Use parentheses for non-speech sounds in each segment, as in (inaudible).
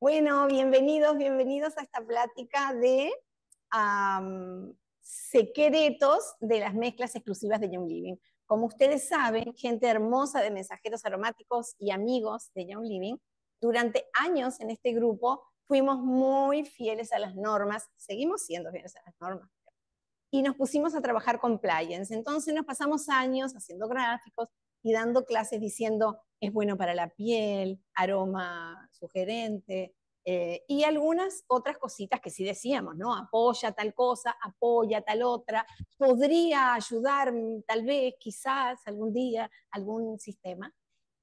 Bueno, bienvenidos, bienvenidos a esta plática de secretos de las mezclas exclusivas de Young Living. Como ustedes saben, gente hermosa de mensajeros aromáticos y amigos de Young Living, durante años en este grupo fuimos muy fieles a las normas, seguimos siendo fieles a las normas, y nos pusimos a trabajar con compliance. Entonces nos pasamos años haciendo gráficos y dando clases diciendo, es bueno para la piel, aroma sugerente, eh, y algunas otras cositas que sí decíamos, ¿no? Apoya tal cosa, apoya tal otra, podría ayudar mm, tal vez, quizás, algún día, algún sistema.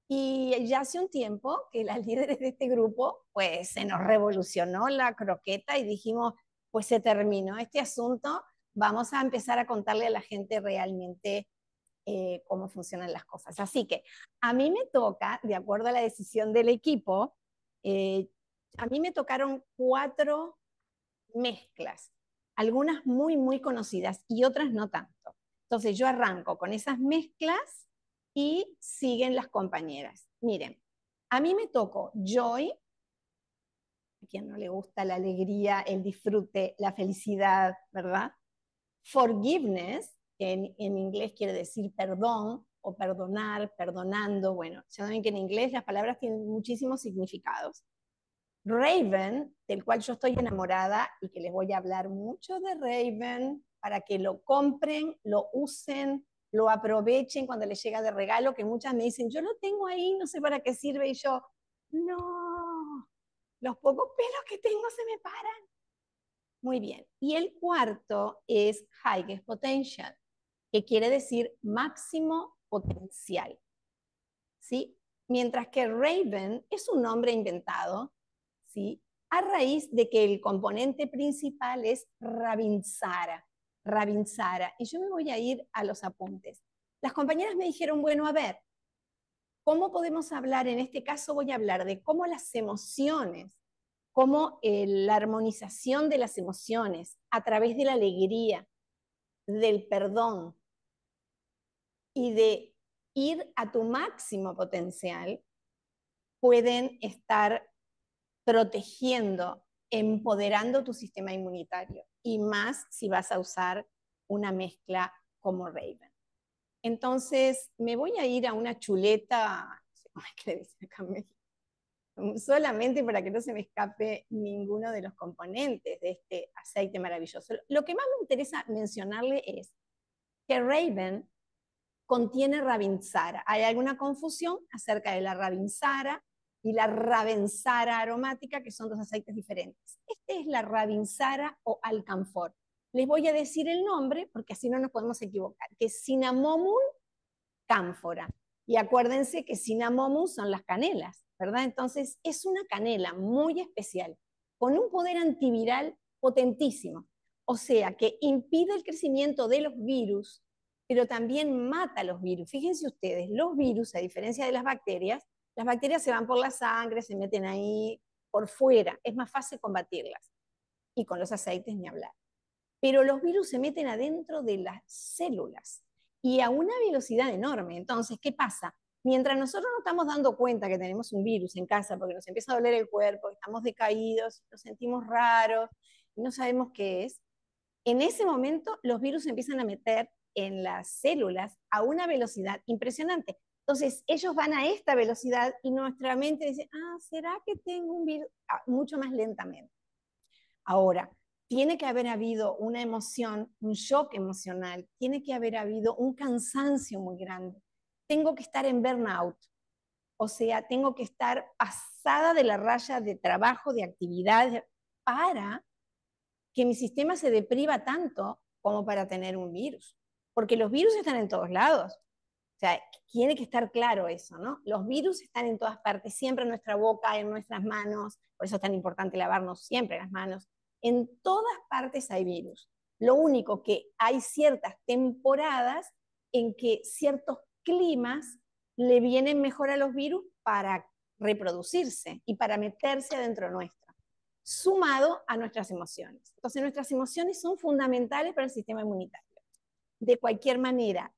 Y ya hace un tiempo que las (laughs) líderes de este grupo, pues se nos revolucionó la croqueta y dijimos, pues se terminó este asunto, vamos a empezar a contarle a la gente realmente eh, cómo funcionan las cosas. Así que a mí me toca, de acuerdo a la decisión del equipo, eh, a mí me tocaron cuatro mezclas, algunas muy, muy conocidas y otras no tanto. Entonces yo arranco con esas mezclas y siguen las compañeras. Miren, a mí me tocó Joy, a quien no le gusta la alegría, el disfrute, la felicidad, ¿verdad? Forgiveness, que en, inglés quiere decir perdón o perdonar, perdonando. Bueno, ya saben que en inglés las palabras tienen muchísimos significados. Raven, del cual yo estoy enamorada y que les voy a hablar mucho de Raven para que lo compren, lo usen, lo aprovechen cuando les llega de regalo, que muchas me dicen, yo lo tengo ahí, no sé para qué sirve, y yo, no, los pocos pelos que tengo se me paran. Muy bien. Y el cuarto es Highest Potential que quiere decir máximo potencial. ¿Sí? Mientras que Raven es un nombre inventado, ¿sí? a raíz de que el componente principal es Ravinsara. Y yo me voy a ir a los apuntes. Las compañeras me dijeron, bueno, a ver, ¿cómo podemos hablar? En este caso voy a hablar de cómo las emociones, cómo eh, la armonización de las emociones a través de la alegría, del perdón, y de ir a tu máximo potencial pueden estar protegiendo, empoderando tu sistema inmunitario y más si vas a usar una mezcla como Raven. Entonces, me voy a ir a una chuleta, solamente para que no se me escape ninguno de los componentes de este aceite maravilloso. Lo que más me interesa mencionarle es que Raven contiene rabinsara. Hay alguna confusión acerca de la rabinsara y la rabensara aromática, que son dos aceites diferentes. Este es la rabinsara o alcanfor. Les voy a decir el nombre porque así no nos podemos equivocar, que es Cinnamomum cánfora. Y acuérdense que Cinnamomum son las canelas, ¿verdad? Entonces es una canela muy especial, con un poder antiviral potentísimo. O sea, que impide el crecimiento de los virus pero también mata los virus. Fíjense ustedes, los virus, a diferencia de las bacterias, las bacterias se van por la sangre, se meten ahí por fuera, es más fácil combatirlas. Y con los aceites ni hablar. Pero los virus se meten adentro de las células y a una velocidad enorme. Entonces, ¿qué pasa? Mientras nosotros no estamos dando cuenta que tenemos un virus en casa porque nos empieza a doler el cuerpo, estamos decaídos, nos sentimos raros, no sabemos qué es, en ese momento los virus empiezan a meter en las células a una velocidad impresionante. Entonces, ellos van a esta velocidad y nuestra mente dice, ah, ¿será que tengo un virus? Ah, mucho más lentamente. Ahora, tiene que haber habido una emoción, un shock emocional, tiene que haber habido un cansancio muy grande. Tengo que estar en burnout, o sea, tengo que estar pasada de la raya de trabajo, de actividad, para que mi sistema se depriva tanto como para tener un virus porque los virus están en todos lados. O sea, tiene que estar claro eso, ¿no? Los virus están en todas partes, siempre en nuestra boca, en nuestras manos, por eso es tan importante lavarnos siempre las manos. En todas partes hay virus. Lo único que hay ciertas temporadas en que ciertos climas le vienen mejor a los virus para reproducirse y para meterse adentro nuestro, sumado a nuestras emociones. Entonces nuestras emociones son fundamentales para el sistema inmunitario. De cualquier manera,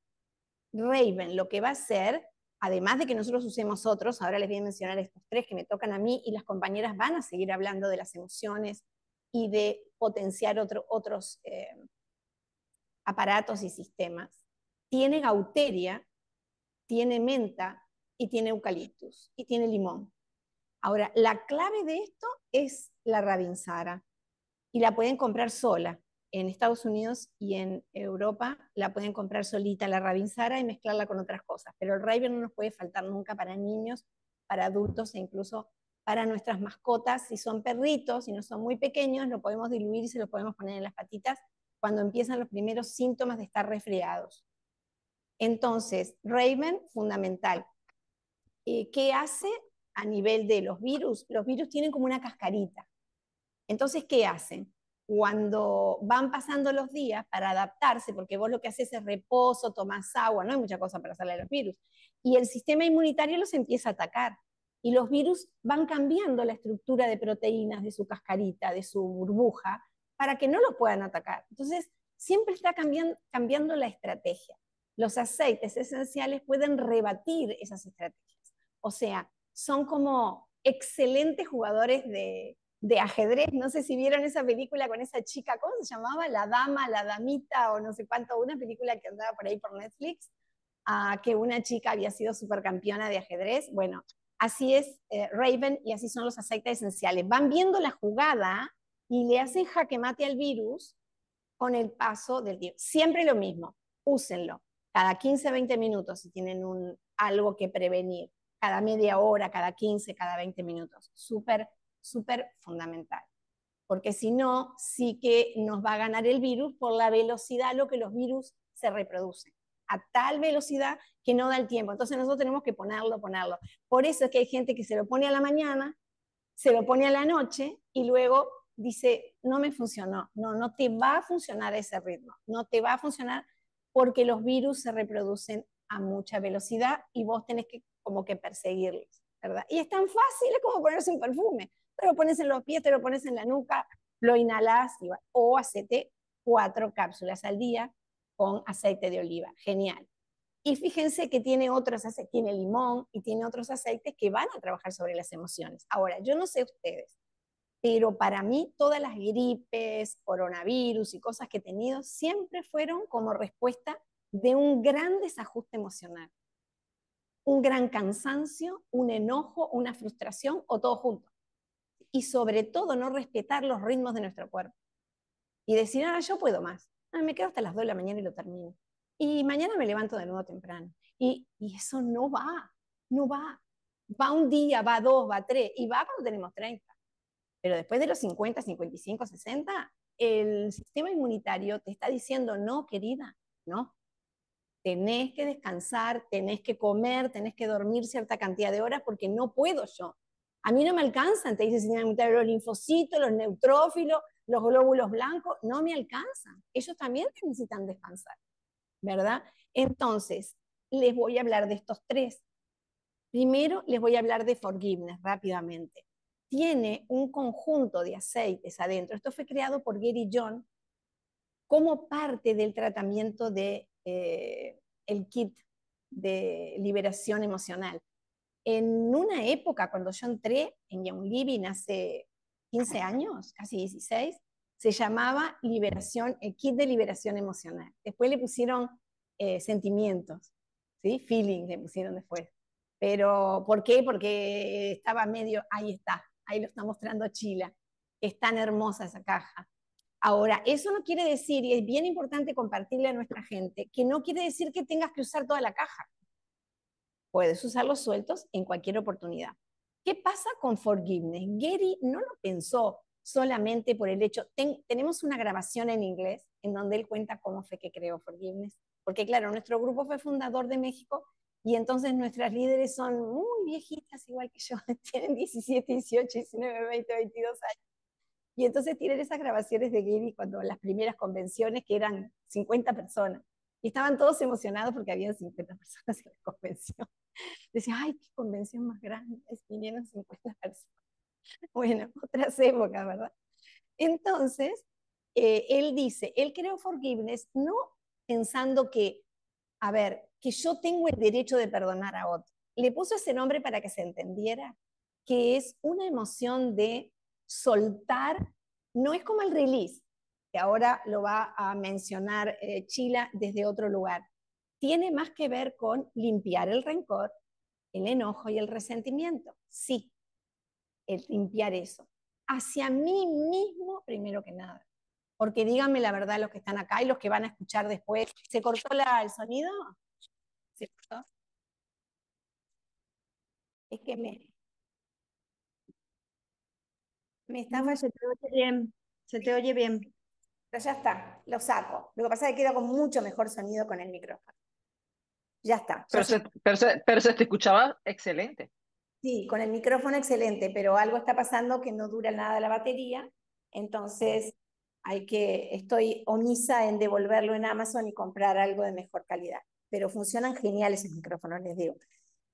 Raven lo que va a hacer, además de que nosotros usemos otros, ahora les voy a mencionar estos tres que me tocan a mí y las compañeras van a seguir hablando de las emociones y de potenciar otros eh, aparatos y sistemas. Tiene gauteria, tiene menta y tiene eucaliptus y tiene limón. Ahora, la clave de esto es la rabinsara y la pueden comprar sola en Estados Unidos y en Europa la pueden comprar solita, la Rabinsara, y mezclarla con otras cosas. Pero el Raven no nos puede faltar nunca para niños, para adultos e incluso para nuestras mascotas. Si son perritos, si no son muy pequeños, lo podemos diluir y se lo podemos poner en las patitas cuando empiezan los primeros síntomas de estar resfriados. Entonces, Raven, fundamental. Eh, ¿Qué hace a nivel de los virus? Los virus tienen como una cascarita. Entonces, ¿qué hacen? cuando van pasando los días para adaptarse, porque vos lo que haces es reposo, tomas agua, no hay mucha cosa para salir los virus, y el sistema inmunitario los empieza a atacar. Y los virus van cambiando la estructura de proteínas de su cascarita, de su burbuja, para que no los puedan atacar. Entonces, siempre está cambiando, cambiando la estrategia. Los aceites esenciales pueden rebatir esas estrategias. O sea, son como excelentes jugadores de, de ajedrez. No sé si vieron esa película con esa chica, ¿cómo se llamaba? La dama, la damita o no sé cuánto, una película que andaba por ahí por Netflix, que una chica había sido supercampeona de ajedrez. Bueno, así es eh, Raven y así son los aceites esenciales. Van viendo la jugada y le hacen jaque mate al virus con el paso del tiempo. Siempre lo mismo, úsenlo. Cada 15, 20 minutos si tienen un, algo que prevenir. Cada media hora, cada 15, cada 20 minutos. Súper súper fundamental, porque si no, sí que nos va a ganar el virus por la velocidad a lo que los virus se reproducen, a tal velocidad que no da el tiempo. Entonces nosotros tenemos que ponerlo, ponerlo. Por eso es que hay gente que se lo pone a la mañana, se lo pone a la noche y luego dice, no me funcionó. No, no te va a funcionar ese ritmo, no te va a funcionar porque los virus se reproducen a mucha velocidad y vos tenés que como que perseguirlos, ¿verdad? Y es tan fácil como ponerse un perfume te lo pones en los pies, te lo pones en la nuca, lo inhalas o aceite cuatro cápsulas al día con aceite de oliva. Genial. Y fíjense que tiene otros aceites, tiene limón y tiene otros aceites que van a trabajar sobre las emociones. Ahora, yo no sé ustedes, pero para mí todas las gripes, coronavirus y cosas que he tenido siempre fueron como respuesta de un gran desajuste emocional, un gran cansancio, un enojo, una frustración o todo junto y sobre todo no respetar los ritmos de nuestro cuerpo. Y decir, ahora yo puedo más. Ah, me quedo hasta las 2 de la mañana y lo termino. Y mañana me levanto de nuevo temprano. Y, y eso no va, no va. Va un día, va dos, va tres, y va cuando tenemos 30. Pero después de los 50, 55, 60, el sistema inmunitario te está diciendo, no, querida, no. Tenés que descansar, tenés que comer, tenés que dormir cierta cantidad de horas porque no puedo yo. A mí no me alcanzan, te dice señor los linfocitos, los neutrófilos, los glóbulos blancos, no me alcanzan. Ellos también necesitan descansar, ¿verdad? Entonces, les voy a hablar de estos tres. Primero, les voy a hablar de forgiveness rápidamente. Tiene un conjunto de aceites adentro. Esto fue creado por Gary John como parte del tratamiento del de, eh, el kit de liberación emocional. En una época, cuando yo entré en Young Living hace 15 años, casi 16, se llamaba liberación, el kit de liberación emocional. Después le pusieron eh, sentimientos, ¿sí? feelings le pusieron después. Pero, ¿por qué? Porque estaba medio, ahí está, ahí lo está mostrando Chila. Es tan hermosa esa caja. Ahora, eso no quiere decir, y es bien importante compartirle a nuestra gente, que no quiere decir que tengas que usar toda la caja. Puedes usarlos sueltos en cualquier oportunidad. ¿Qué pasa con forgiveness? Gary no lo pensó solamente por el hecho, tenemos una grabación en inglés en donde él cuenta cómo fue que creó forgiveness, porque claro, nuestro grupo fue fundador de México y entonces nuestras líderes son muy viejitas, igual que yo, (laughs) tienen 17, 18, 19, 20, 22 años. Y entonces tienen esas grabaciones de Gary cuando las primeras convenciones, que eran 50 personas, y estaban todos emocionados porque habían 50 (laughs) personas en la convención. (laughs) Decía, ay, qué convención más grande, vinieron personas. (laughs) Bueno, (laughs) otras épocas, ¿verdad? Entonces, eh, él dice, él creó forgiveness no pensando que, a ver, que yo tengo el derecho de perdonar a otro. Le puso ese nombre para que se entendiera que es una emoción de soltar, no es como el release, que ahora lo va a mencionar eh, Chila desde otro lugar, tiene más que ver con limpiar el rencor, el enojo y el resentimiento. Sí, el limpiar eso. Hacia mí mismo, primero que nada. Porque díganme la verdad los que están acá y los que van a escuchar después. ¿Se cortó el sonido? ¿Se cortó? Es que me... Me está Se te oye bien. Se te oye bien. Pero ya está, lo saco. Lo que pasa es que queda con mucho mejor sonido con el micrófono. Ya está. Pero se, te escuchaba excelente. Sí, con el micrófono excelente, pero algo está pasando que no dura nada la batería, entonces hay que, estoy omisa en devolverlo en Amazon y comprar algo de mejor calidad. Pero funcionan geniales esos micrófonos, les digo.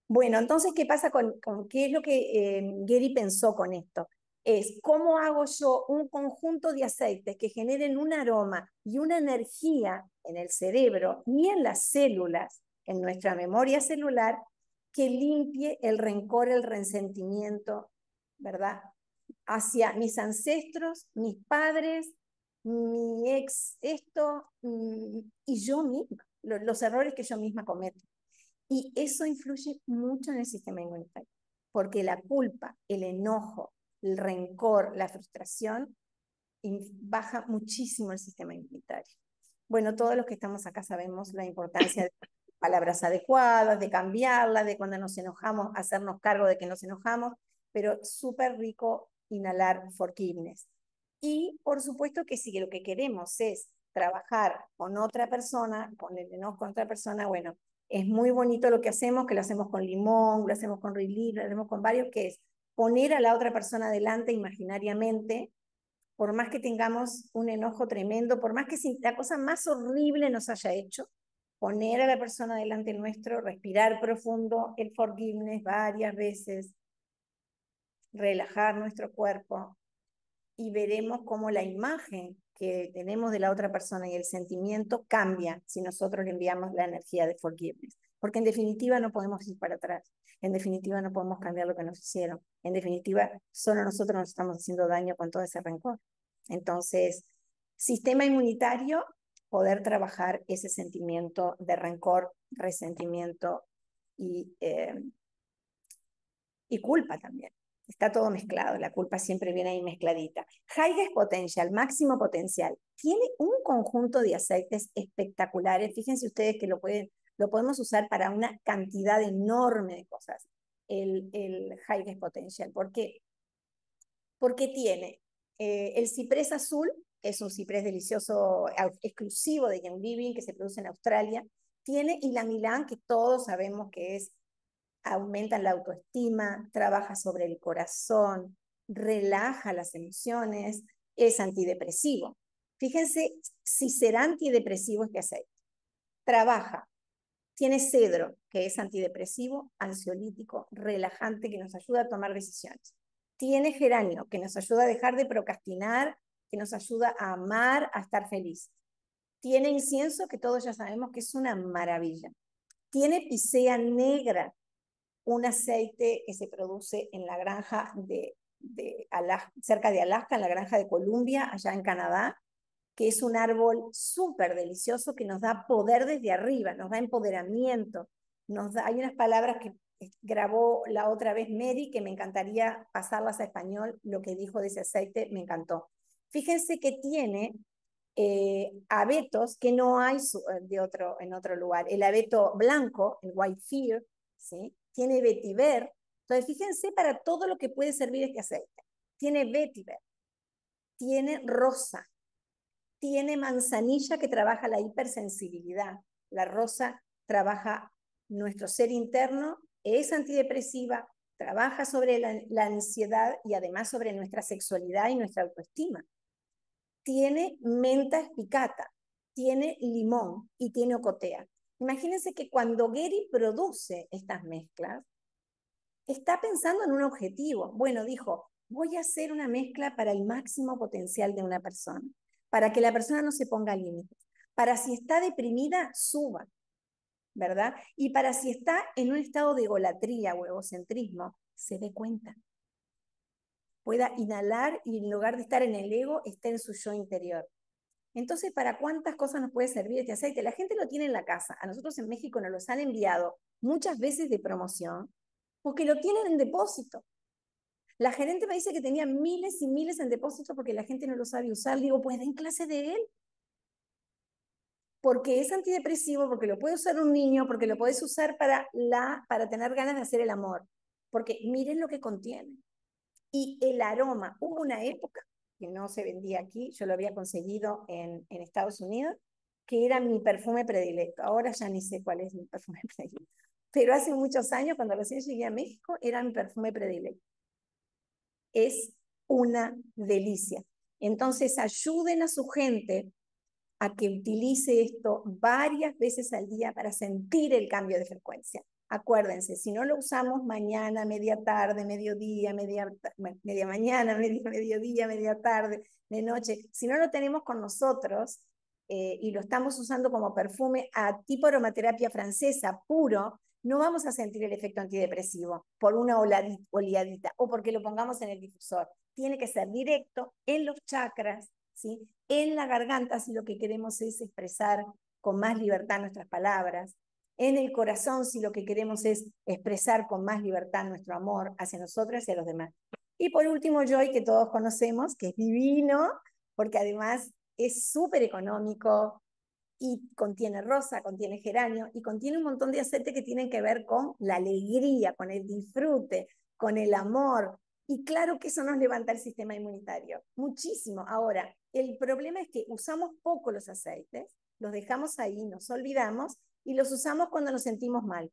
Bueno, entonces, ¿qué pasa con, qué es lo que eh, Gary pensó con esto? es cómo hago yo un conjunto de aceites que generen un aroma y una energía en el cerebro y en las células en nuestra memoria celular que limpie el rencor, el resentimiento, ¿verdad? Hacia mis ancestros, mis padres, mi ex, esto, mm, y yo misma, los errores que yo misma cometo. Y eso influye mucho en el sistema inmunitario, porque la culpa, el enojo, el rencor, la frustración, baja muchísimo el sistema inmunitario. Bueno, todos los que estamos acá sabemos la importancia de palabras adecuadas, de cambiarlas, de cuando nos enojamos, hacernos cargo de que nos enojamos, pero súper rico inhalar forgiveness. Y por supuesto que si lo que queremos es trabajar con otra persona, con el enojo con otra persona, bueno, es muy bonito lo que hacemos, que lo hacemos con limón, lo hacemos con relief, lo hacemos con varios, que es poner a la otra persona adelante imaginariamente, por más que tengamos un enojo tremendo, por más que la cosa más horrible nos haya hecho, poner a la persona delante nuestro, respirar profundo el forgiveness varias veces, relajar nuestro cuerpo y veremos cómo la imagen que tenemos de la otra persona y el sentimiento cambia si nosotros le enviamos la energía de forgiveness. Porque en definitiva no podemos ir para atrás, en definitiva no podemos cambiar lo que nos hicieron, en definitiva solo nosotros nos estamos haciendo daño con todo ese rencor. Entonces, sistema inmunitario poder trabajar ese sentimiento de rencor, resentimiento y, eh, y culpa también. Está todo mezclado, la culpa siempre viene ahí mezcladita. Highest Potential, máximo potencial, tiene un conjunto de aceites espectaculares. Fíjense ustedes que lo, pueden, lo podemos usar para una cantidad enorme de cosas, el, el Potential. ¿Por qué? Porque tiene eh, el ciprés azul, es un ciprés delicioso exclusivo de Young Living que se produce en Australia. Tiene y la Milán, que todos sabemos que es, aumenta la autoestima, trabaja sobre el corazón, relaja las emociones, es antidepresivo. Fíjense si será antidepresivo este aceite. Trabaja, tiene cedro, que es antidepresivo, ansiolítico, relajante, que nos ayuda a tomar decisiones. Tiene geranio, que nos ayuda a dejar de procrastinar que nos ayuda a amar, a estar feliz. Tiene incienso, que todos ya sabemos que es una maravilla. Tiene picea negra, un aceite que se produce en la granja de, cerca de Alaska, en la granja de Columbia, allá en Canadá, que es un árbol súper delicioso que nos da poder desde arriba, nos da empoderamiento. Nos da, hay unas palabras que grabó la otra vez Mary, que me encantaría pasarlas a español, lo que dijo de ese aceite me encantó fíjense que tiene eh, abetos que no hay eh, de otro, en otro lugar. El abeto blanco, el white fear, ¿sí? tiene vetiver. Entonces, fíjense para todo lo que puede servir este aceite. Tiene vetiver, tiene rosa, tiene manzanilla que trabaja la hipersensibilidad. La rosa trabaja nuestro ser interno, es antidepresiva, trabaja sobre la ansiedad y además sobre nuestra sexualidad y nuestra autoestima tiene menta espicata, tiene limón y tiene ocotea. Imagínense que cuando Gary produce estas mezclas, está pensando en un objetivo. Bueno, dijo, voy a hacer una mezcla para el máximo potencial de una persona, para que la persona no se ponga límites, para si está deprimida, suba, ¿verdad? Y para si está en un estado de egolatría o egocentrismo, se dé cuenta pueda inhalar y en lugar de estar en el ego, esté en su yo interior. Entonces, ¿para cuántas cosas nos puede servir este aceite? La gente lo tiene en la casa. A nosotros en México nos los han enviado muchas veces de promoción porque lo tienen en depósito. La gerente me dice que tenía miles y miles en depósito porque la gente no lo sabe usar. Digo, pues den clase de él. Porque es antidepresivo, porque lo puede usar un niño, porque lo puedes usar para, la, para tener ganas de hacer el amor. Porque miren lo que contiene y el aroma. Hubo una época que no se vendía aquí, yo lo había conseguido en, en Estados Unidos, que era mi perfume predilecto. Ahora ya ni sé cuál es mi perfume (laughs) predilecto. Pero hace muchos años, cuando recién llegué a México, era mi perfume predilecto. Es una delicia. Entonces, ayuden a su gente a que utilice esto varias veces al día para sentir el cambio de frecuencia. Acuérdense, si no lo usamos mañana, media tarde, mediodía, media, media mañana, (laughs) media, mediodía, media tarde, de noche, si no lo tenemos con nosotros eh, y lo estamos usando como perfume a tipo aromaterapia francesa puro, no vamos a sentir el efecto antidepresivo por una oleadita o porque lo pongamos en el difusor. Tiene que ser directo en los chakras, ¿sí? en la garganta si lo que queremos es expresar con más libertad nuestras palabras en el corazón si lo que queremos es expresar con más libertad nuestro amor hacia nosotros y hacia los demás. Y por último, Joy, que todos conocemos, que es divino, porque además es súper económico y contiene rosa, contiene geranio y contiene un montón de aceites que tienen que ver con la alegría, con el disfrute, con el amor. Y claro que eso nos levanta el sistema inmunitario, muchísimo. Ahora, el problema es que usamos poco los aceites, los dejamos ahí, nos olvidamos y los usamos cuando nos sentimos mal.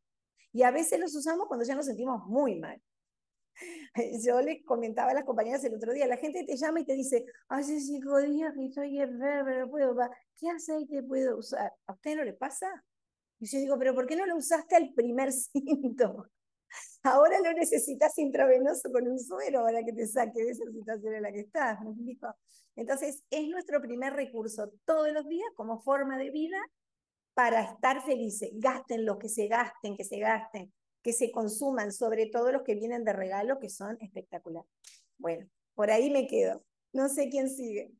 Y a veces los usamos cuando ya nos sentimos muy mal. (laughs) Yo les comentaba a las compañeras el otro día, la gente te llama y te dice, hace cinco días que estoy enfermo, no puedo, ¿qué aceite puedo usar? ¿A usted no le pasa? Y yo digo, pero ¿por qué no lo usaste al primer síntoma? (laughs) Ahora lo necesitas intravenoso con un suero para que te saque de esa situación en la que estás, Entonces, es nuestro primer recurso todos los días como forma de vida para estar felices. Gasten los que se gasten, que se gasten, que se consuman, sobre todo los que vienen de regalo, que son espectaculares. Bueno, por ahí me quedo. No sé quién sigue.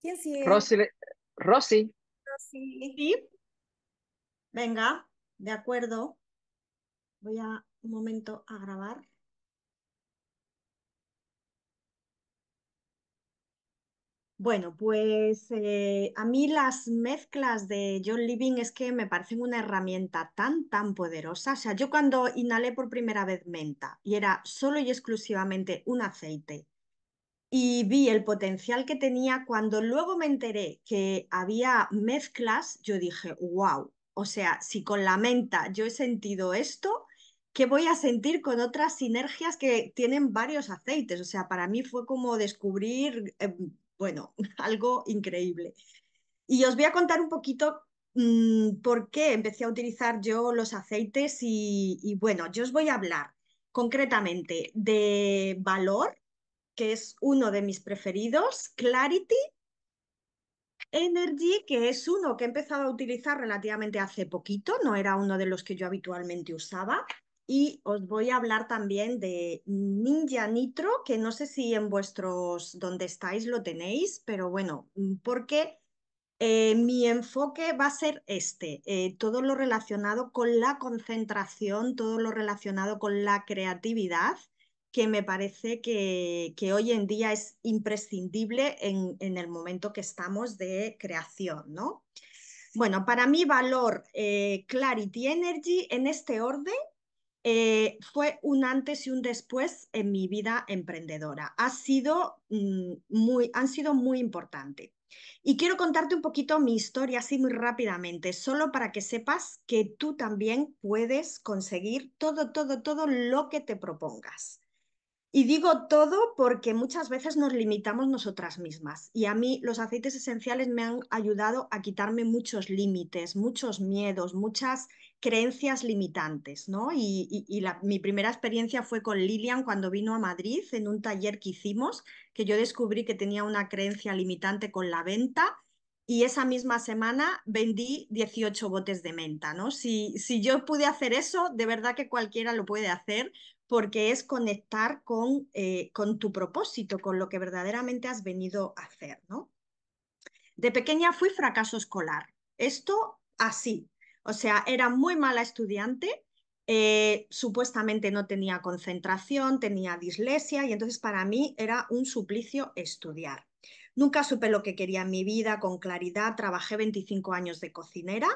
¿Quién sigue? Rosy. Rosy. Venga, de acuerdo. Voy a un momento a grabar. Bueno, pues eh, a mí las mezclas de John Living es que me parecen una herramienta tan, tan poderosa. O sea, yo cuando inhalé por primera vez menta y era solo y exclusivamente un aceite y vi el potencial que tenía, cuando luego me enteré que había mezclas, yo dije, wow, o sea, si con la menta yo he sentido esto, ¿qué voy a sentir con otras sinergias que tienen varios aceites? O sea, para mí fue como descubrir... Em, bueno, (laughs) algo increíble. Y os voy a contar un poquito mm, por qué empecé a utilizar yo los aceites y bueno, yo os voy a hablar concretamente de Valor, que es uno de mis preferidos, Clarity, Energy, que es uno que he empezado a utilizar relativamente hace poquito, no era uno de los que yo habitualmente usaba, y os voy a hablar también de Ninja Nitro, que no sé si en vuestros donde estáis lo tenéis, pero bueno, mm, porque eh, mi enfoque va a ser este, eh, todo lo relacionado con la concentración, todo lo relacionado con la creatividad, que me parece que, hoy en día es imprescindible en, el momento que estamos de creación, ¿no? Bueno, para mí valor eh, Clarity Energy en este orden eh, fue un antes y un después en mi vida emprendedora. Ha sido, mm, muy, han sido muy importantes. Y quiero contarte un poquito mi historia así muy rápidamente, solo para que sepas que tú también puedes conseguir todo, todo, todo lo que te propongas. Y digo todo porque muchas veces nos limitamos nosotras mismas y a mí los aceites esenciales me han ayudado a quitarme muchos límites, muchos miedos, muchas creencias limitantes, ¿no? Y, mi primera experiencia fue con Lilian cuando vino a Madrid en un taller que hicimos, que yo descubrí que tenía una creencia limitante con la venta y esa misma semana vendí 18 botes de menta, ¿no? Si, si yo pude hacer eso, de verdad que cualquiera lo puede hacer porque es conectar eh, con, tu propósito, con lo que verdaderamente has venido a hacer, De pequeña fui fracaso escolar. Esto así. O sea, era muy mala estudiante, eh, supuestamente no tenía concentración, tenía dislexia y entonces para mí era un suplicio estudiar. Nunca supe lo que quería en mi vida con claridad, trabajé 25 años de cocinera,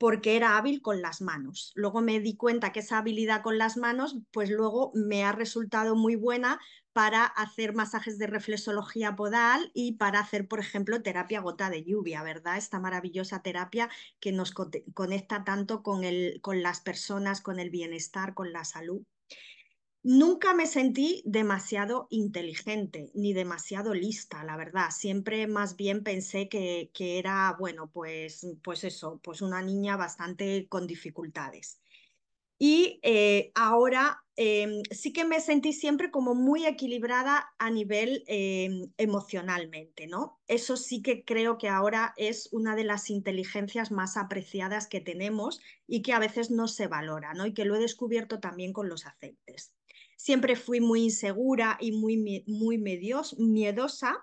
porque era hábil con las manos. Luego me di cuenta que esa habilidad con las manos, pues luego me ha resultado muy buena para hacer masajes de reflexología podal y para hacer, por ejemplo, terapia gota de lluvia, ¿verdad? Esta maravillosa terapia que nos conecta tanto con, con las personas, con el bienestar, con la salud. Nunca me sentí demasiado inteligente ni demasiado lista, la verdad. Siempre más bien pensé que, era, bueno, pues, pues eso, pues una niña bastante con dificultades. Y eh, ahora em, sí que me sentí siempre como muy equilibrada a nivel em, emocionalmente, ¿no? Eso sí que creo que ahora es una de las inteligencias más apreciadas que tenemos y que a veces no se valora, ¿no? Y que lo he descubierto también con los aceites. Siempre fui muy insegura y muy, muy medios, miedosa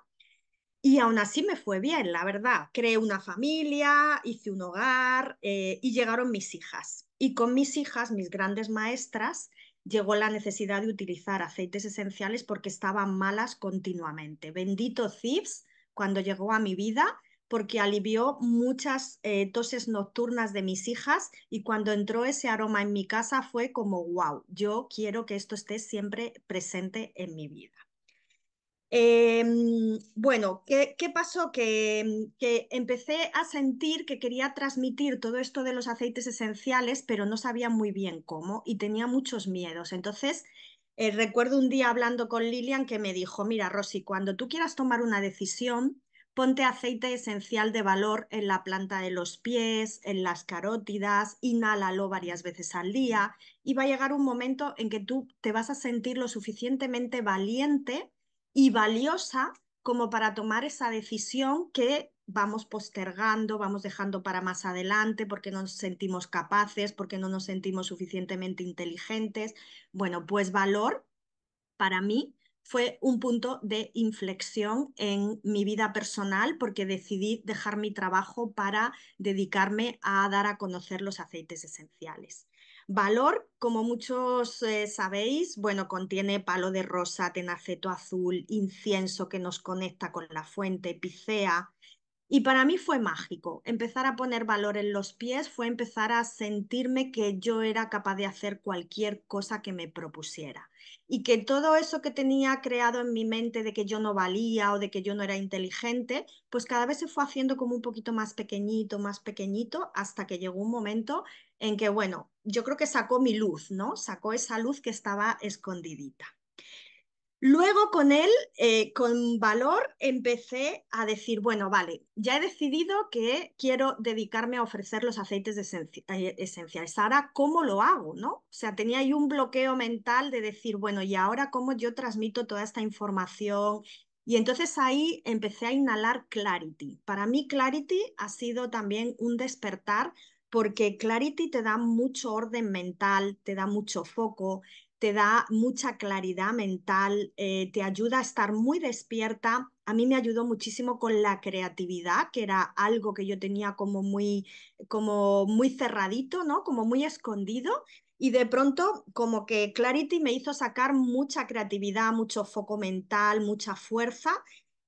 y aún así me fue bien, la verdad. Creé una familia, hice un hogar eh, y llegaron mis hijas. Y con mis hijas, mis grandes maestras, llegó la necesidad de utilizar aceites esenciales porque estaban malas continuamente. Bendito thieves cuando llegó a mi vida, porque alivió muchas eh, toses nocturnas de mis hijas y cuando entró ese aroma en mi casa fue como, wow, yo quiero que esto esté siempre presente en mi vida. Em, bueno, ¿qué, pasó? Que, em, que empecé a sentir que quería transmitir todo esto de los aceites esenciales, pero no sabía muy bien cómo y tenía muchos miedos. Entonces, eh, recuerdo un día hablando con Lilian que me dijo, mira, Rosy, cuando tú quieras tomar una decisión, Ponte aceite esencial de valor en la planta de los pies, en las carótidas, inhálalo varias veces al día y va a llegar un momento en que tú te vas a sentir lo suficientemente valiente y valiosa como para tomar esa decisión que vamos postergando, vamos dejando para más adelante porque no nos sentimos capaces, porque no nos sentimos suficientemente inteligentes. Bueno, pues valor para mí fue un punto de inflexión en mi vida personal porque decidí dejar mi trabajo para dedicarme a dar a conocer los aceites esenciales. Valor, como muchos eh, sabéis, bueno, contiene palo de rosa, tenaceto azul, incienso que nos conecta con la fuente, picea, y para mí fue mágico. Empezar a poner valor en los pies fue empezar a sentirme que yo era capaz de hacer cualquier cosa que me propusiera. Y que todo eso que tenía creado en mi mente de que yo no valía o de que yo no era inteligente, pues cada vez se fue haciendo como un poquito más pequeñito, más pequeñito, hasta que llegó un momento en que, bueno, yo creo que sacó mi luz, ¿no? Sacó esa luz que estaba escondidita. Luego con él, eh, con valor, empecé a decir, bueno, vale, ya he decidido que quiero dedicarme a ofrecer los aceites eh, esenciales. Ahora, ¿cómo lo hago? ¿No? O sea, tenía ahí un bloqueo mental de decir, bueno, ¿y ahora cómo yo transmito toda esta información? Y entonces ahí empecé a inhalar Clarity. Para mí Clarity ha sido también un despertar porque Clarity te da mucho orden mental, te da mucho foco, te da mucha claridad mental, eh, te ayuda a estar muy despierta. A mí me ayudó muchísimo con la creatividad, que era algo que yo tenía como muy, como muy cerradito, ¿no? Como muy escondido. Y de pronto, como que Clarity me hizo sacar mucha creatividad, mucho foco mental, mucha fuerza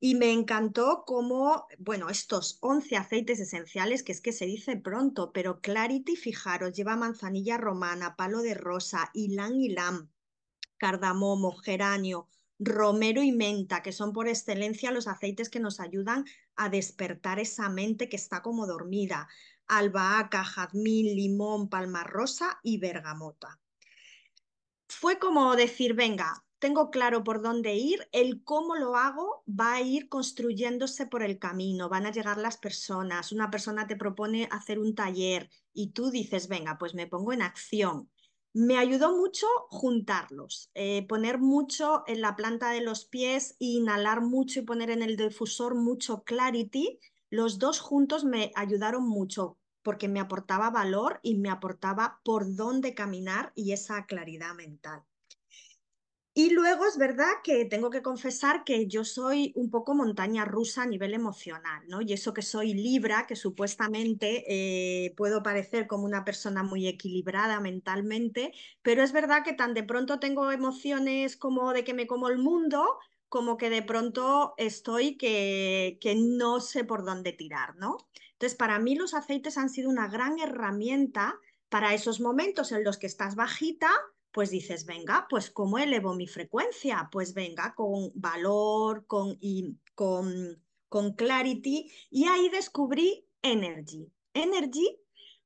y me encantó cómo, bueno, estos 11 aceites esenciales, que es que se dice pronto, pero Clarity, fijaros, lleva manzanilla romana, palo de rosa, ylang ylang, cardamomo, geranio, romero y menta, que son por excelencia los aceites que nos ayudan a despertar esa mente que está como dormida. Albahaca, jazmín, limón, palma rosa y bergamota. Fue como decir, venga, tengo claro por dónde ir, el cómo lo hago va a ir construyéndose por el camino, van a llegar las personas, una persona te propone hacer un taller y tú dices, venga, pues me pongo en acción. Me ayudó mucho juntarlos, eh, poner mucho en la planta de los pies, inhalar mucho y poner en el difusor mucho clarity. Los dos juntos me ayudaron mucho porque me aportaba valor y me aportaba por dónde caminar y esa claridad mental. Y luego es verdad que tengo que confesar que yo soy un poco montaña rusa a nivel emocional, ¿no? Y eso que soy Libra, que supuestamente eh, puedo parecer como una persona muy equilibrada mentalmente, pero es verdad que tan de pronto tengo emociones como de que me como el mundo, como que de pronto estoy que, que no sé por dónde tirar, ¿no? Entonces, para mí los aceites han sido una gran herramienta para esos momentos en los que estás bajita pues dices, venga, pues cómo elevo mi frecuencia, pues venga, con valor, con, y, con, con clarity. Y ahí descubrí energy. Energy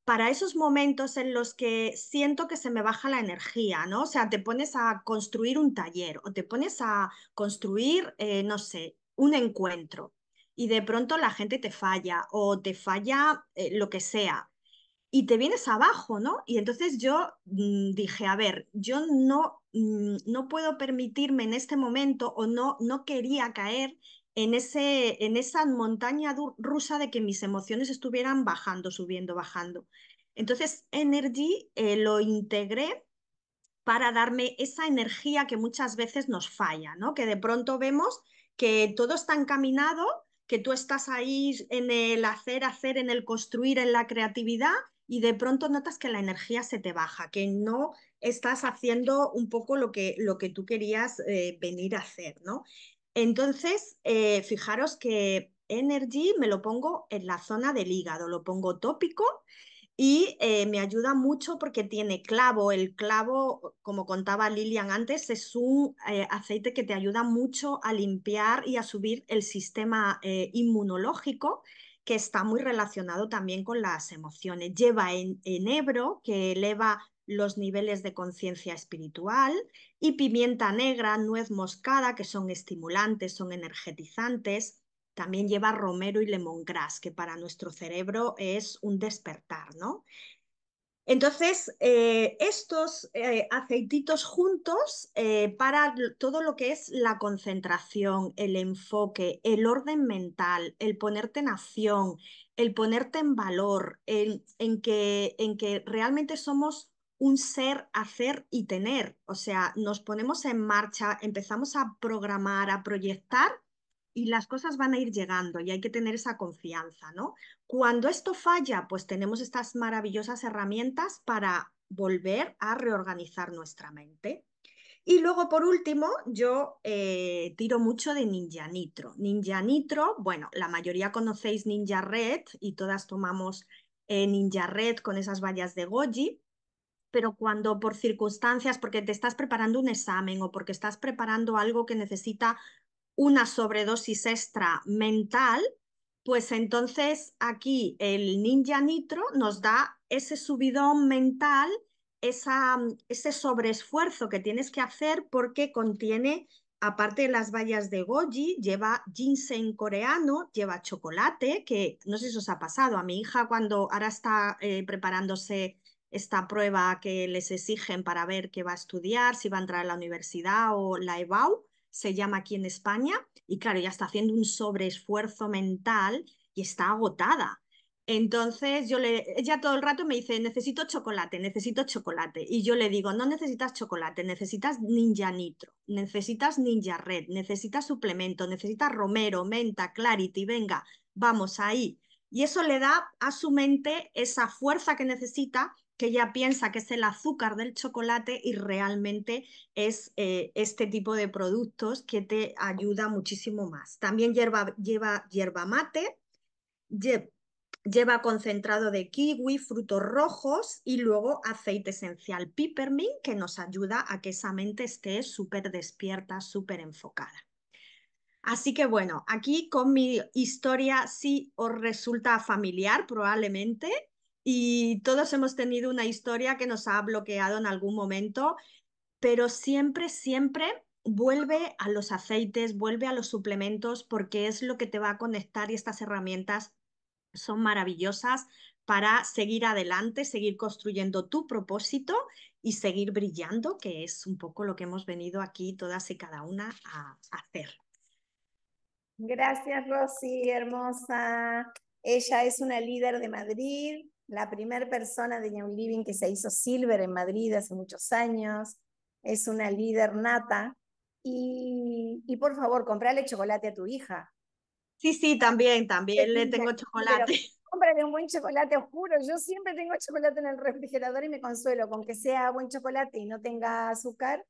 para esos momentos en los que siento que se me baja la energía, ¿no? O sea, te pones a construir un taller o te pones a construir, eh, no sé, un encuentro y de pronto la gente te falla o te falla eh, lo que sea y te vienes abajo, ¿no? Y entonces yo mm, dije, a ver, yo no, mm, no puedo permitirme en este momento o no, no quería caer en, ese, en esa montaña rusa de que mis emociones estuvieran bajando, subiendo, bajando. Entonces, Energy eh, lo integré para darme esa energía que muchas veces nos falla, ¿no? Que de pronto vemos que todo está encaminado, que tú estás ahí en el hacer, hacer, en el construir, en la creatividad, y de pronto notas que la energía se te baja, que no estás haciendo un poco lo que, lo que tú querías eh, venir a hacer, ¿no? Entonces, eh, fijaros que Energy me lo pongo en la zona del hígado, lo pongo tópico y eh, me ayuda mucho porque tiene clavo. El clavo, como contaba Lilian antes, es un aceite que te ayuda mucho a limpiar y a subir el sistema inmunológico que está muy relacionado también con las emociones. Lleva en, enebro, que eleva los niveles de conciencia espiritual, y pimienta negra, nuez moscada, que son estimulantes, son energetizantes. También lleva romero y lemongrass, que para nuestro cerebro es un despertar, ¿no? Entonces, eh, estos eh, aceititos juntos eh, para todo lo que es la concentración, el enfoque, el orden mental, el ponerte en acción, el ponerte en valor, en, que, en que realmente somos un ser, hacer y tener. O sea, nos ponemos en marcha, empezamos a programar, a proyectar y las cosas van a ir llegando y hay que tener esa confianza, ¿no? Cuando esto falla, pues tenemos estas maravillosas herramientas para volver a reorganizar nuestra mente. Y luego, por último, yo eh, tiro mucho de Ninja Nitro. Ninja Nitro, bueno, la mayoría conocéis Ninja Red y todas tomamos eh, Ninja Red con esas vallas de Goji, pero cuando por circunstancias, porque te estás preparando un examen o porque estás preparando algo que necesita una sobredosis extra mental, pues entonces aquí el ninja nitro nos da ese subidón mental, esa, ese sobreesfuerzo que tienes que hacer porque contiene, aparte de las vallas de goji, lleva ginseng coreano, lleva chocolate, que no sé si os ha pasado, a mi hija cuando ahora está eh, preparándose esta prueba que les exigen para ver qué va a estudiar, si va a entrar a la universidad o la EBAU, se llama aquí en España, y claro, ya está haciendo un sobreesfuerzo mental y está agotada. Entonces yo le, ella todo el rato me dice, necesito chocolate, necesito chocolate. Y yo le digo, no necesitas chocolate, necesitas ninja nitro, necesitas ninja red, necesitas suplemento, necesitas romero, menta, clarity, venga, vamos ahí. Y eso le da a su mente esa fuerza que necesita que ella piensa que es el azúcar del chocolate y realmente es eh, este tipo de productos que te ayuda muchísimo más. También lleva hierba mate, lleva concentrado de kiwi, frutos rojos y luego aceite esencial peppermint que nos ayuda a que esa mente esté súper despierta, súper enfocada. Así que bueno, aquí con mi historia si os resulta familiar probablemente, y todos hemos tenido una historia que nos ha bloqueado en algún momento, pero siempre, siempre vuelve a los aceites, vuelve a los suplementos porque es lo que te va a conectar y estas herramientas son maravillosas para seguir adelante, seguir construyendo tu propósito y seguir brillando, que es un poco lo que hemos venido aquí todas y cada una a hacer. Gracias, Rosy, hermosa. Ella es una líder de Madrid, la primera persona de New Living que se hizo Silver en Madrid hace muchos años, es una líder nata. Y, por favor, comprale chocolate a tu hija. Sí, sí, también, también le tengo chocolate. Cómprale un buen chocolate oscuro. Yo siempre tengo chocolate en el refrigerador y me consuelo con que sea buen chocolate y no tenga azúcar.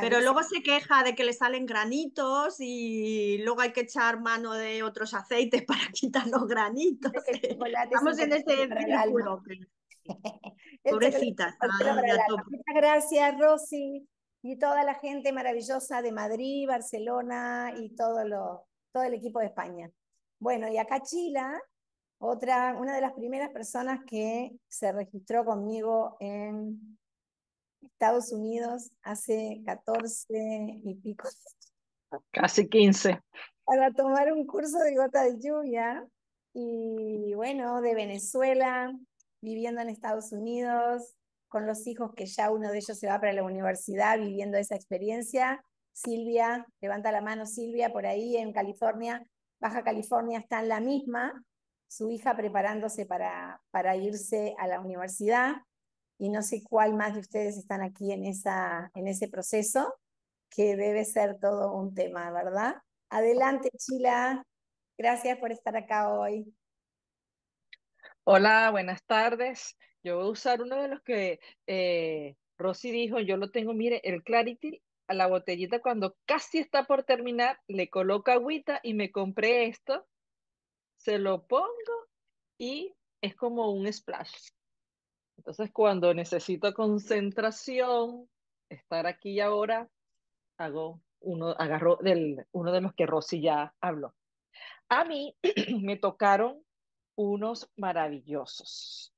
Pero luego se queja de que le salen granitos y luego hay que echar mano de otros aceites (laughs) para quitar los granitos. Estamos en este (laughs) Pobrecita. Muchas gracias, Rosy, y toda la gente maravillosa de Madrid, Barcelona y todo, lo, todo el equipo de España. Bueno, y acá Chila, otra, una de las primeras personas que se registró conmigo en Estados Unidos hace 14 y pico. Casi 15. Para tomar un curso de gota de lluvia. Y bueno, de Venezuela, viviendo en Estados Unidos, con los hijos que ya uno de ellos se va para la universidad viviendo esa experiencia. Silvia, levanta la mano Silvia, por ahí en California, Baja California está en la misma, su hija preparándose para, para irse a la universidad y no sé cuál más de ustedes están aquí en, esa, en ese proceso, que debe ser todo un tema, ¿verdad? Adelante, Chila. Gracias por estar acá hoy. Hola, buenas tardes. Yo voy a usar uno de los que eh, Rosy dijo, yo lo tengo, mire, el Clarity a la botellita cuando casi está por terminar, le coloco agüita y me compré esto, se lo pongo y es como un splash. Entonces, cuando necesito concentración, estar aquí y ahora, hago uno, agarro del, uno de los que Rosy ya habló. A mí (clears throat) me tocaron unos maravillosos.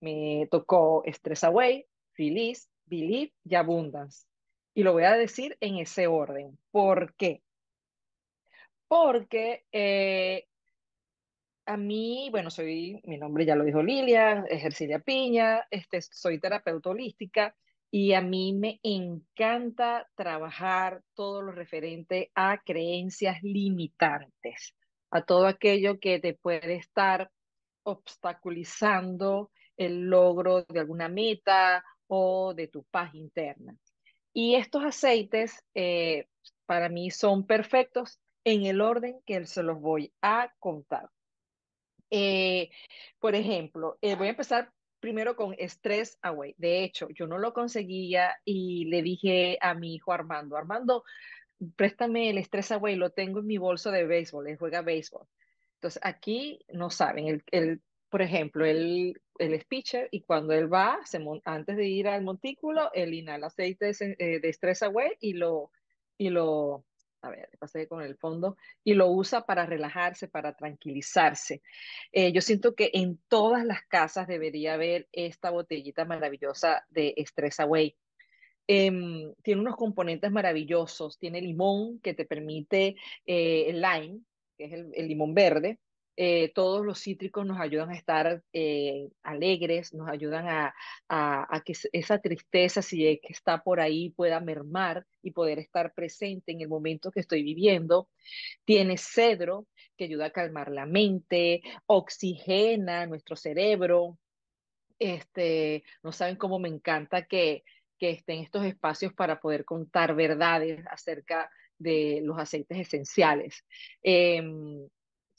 Me tocó Stress Away, Feliz, Believe y Abundance. Y lo voy a decir en ese orden. ¿Por qué? Porque eh, a mí, bueno, soy, mi nombre ya lo dijo Lilia, es de Piña, este, soy terapeuta holística y a mí me encanta trabajar todo lo referente a creencias limitantes, a todo aquello que te puede estar obstaculizando el logro de alguna meta o de tu paz interna. Y estos aceites eh, para mí son perfectos en el orden que se los voy a contar. Eh, por ejemplo, eh, voy a empezar primero con Stress Away. De hecho, yo no lo conseguía y le dije a mi hijo Armando, Armando, préstame el Stress Away, lo tengo en mi bolso de béisbol, él juega béisbol. Entonces, aquí no saben, el, por ejemplo, él, el es pitcher y cuando él va, antes de ir al montículo, él inhala aceite de, eh, de Stress Away y lo, y lo a ver, pasé con el fondo, y lo usa para relajarse, para tranquilizarse. Eh, yo siento que en todas las casas debería haber esta botellita maravillosa de Stress Away. Em, tiene unos componentes maravillosos, tiene limón que te permite eh, el lime, que es el limón verde, eh, todos los cítricos nos ayudan a estar eh, alegres, nos ayudan a, que esa tristeza, si que está por ahí, pueda mermar y poder estar presente en el momento que estoy viviendo. Tiene cedro, que ayuda a calmar la mente, oxigena nuestro cerebro. Este, no saben cómo me encanta que, estén estos espacios para poder contar verdades acerca de los aceites esenciales. Em,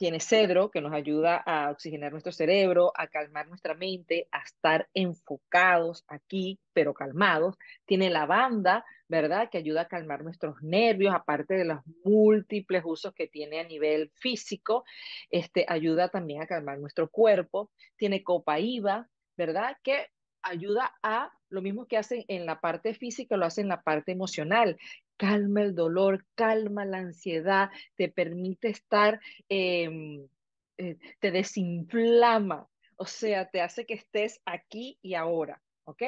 tiene cedro, que nos ayuda a oxigenar nuestro cerebro, a calmar nuestra mente, a estar enfocados aquí, pero calmados. Tiene lavanda, ¿verdad? Que ayuda a calmar nuestros nervios, aparte de los múltiples usos que tiene a nivel físico. Este, ayuda también a calmar nuestro cuerpo. Tiene copaíba, ¿verdad? Que ayuda a lo mismo que hacen en la parte física, lo hacen en la parte emocional, calma el dolor, calma la ansiedad, te permite estar, em, eh, te desinflama, o sea, te hace que estés aquí y ahora, ¿ok?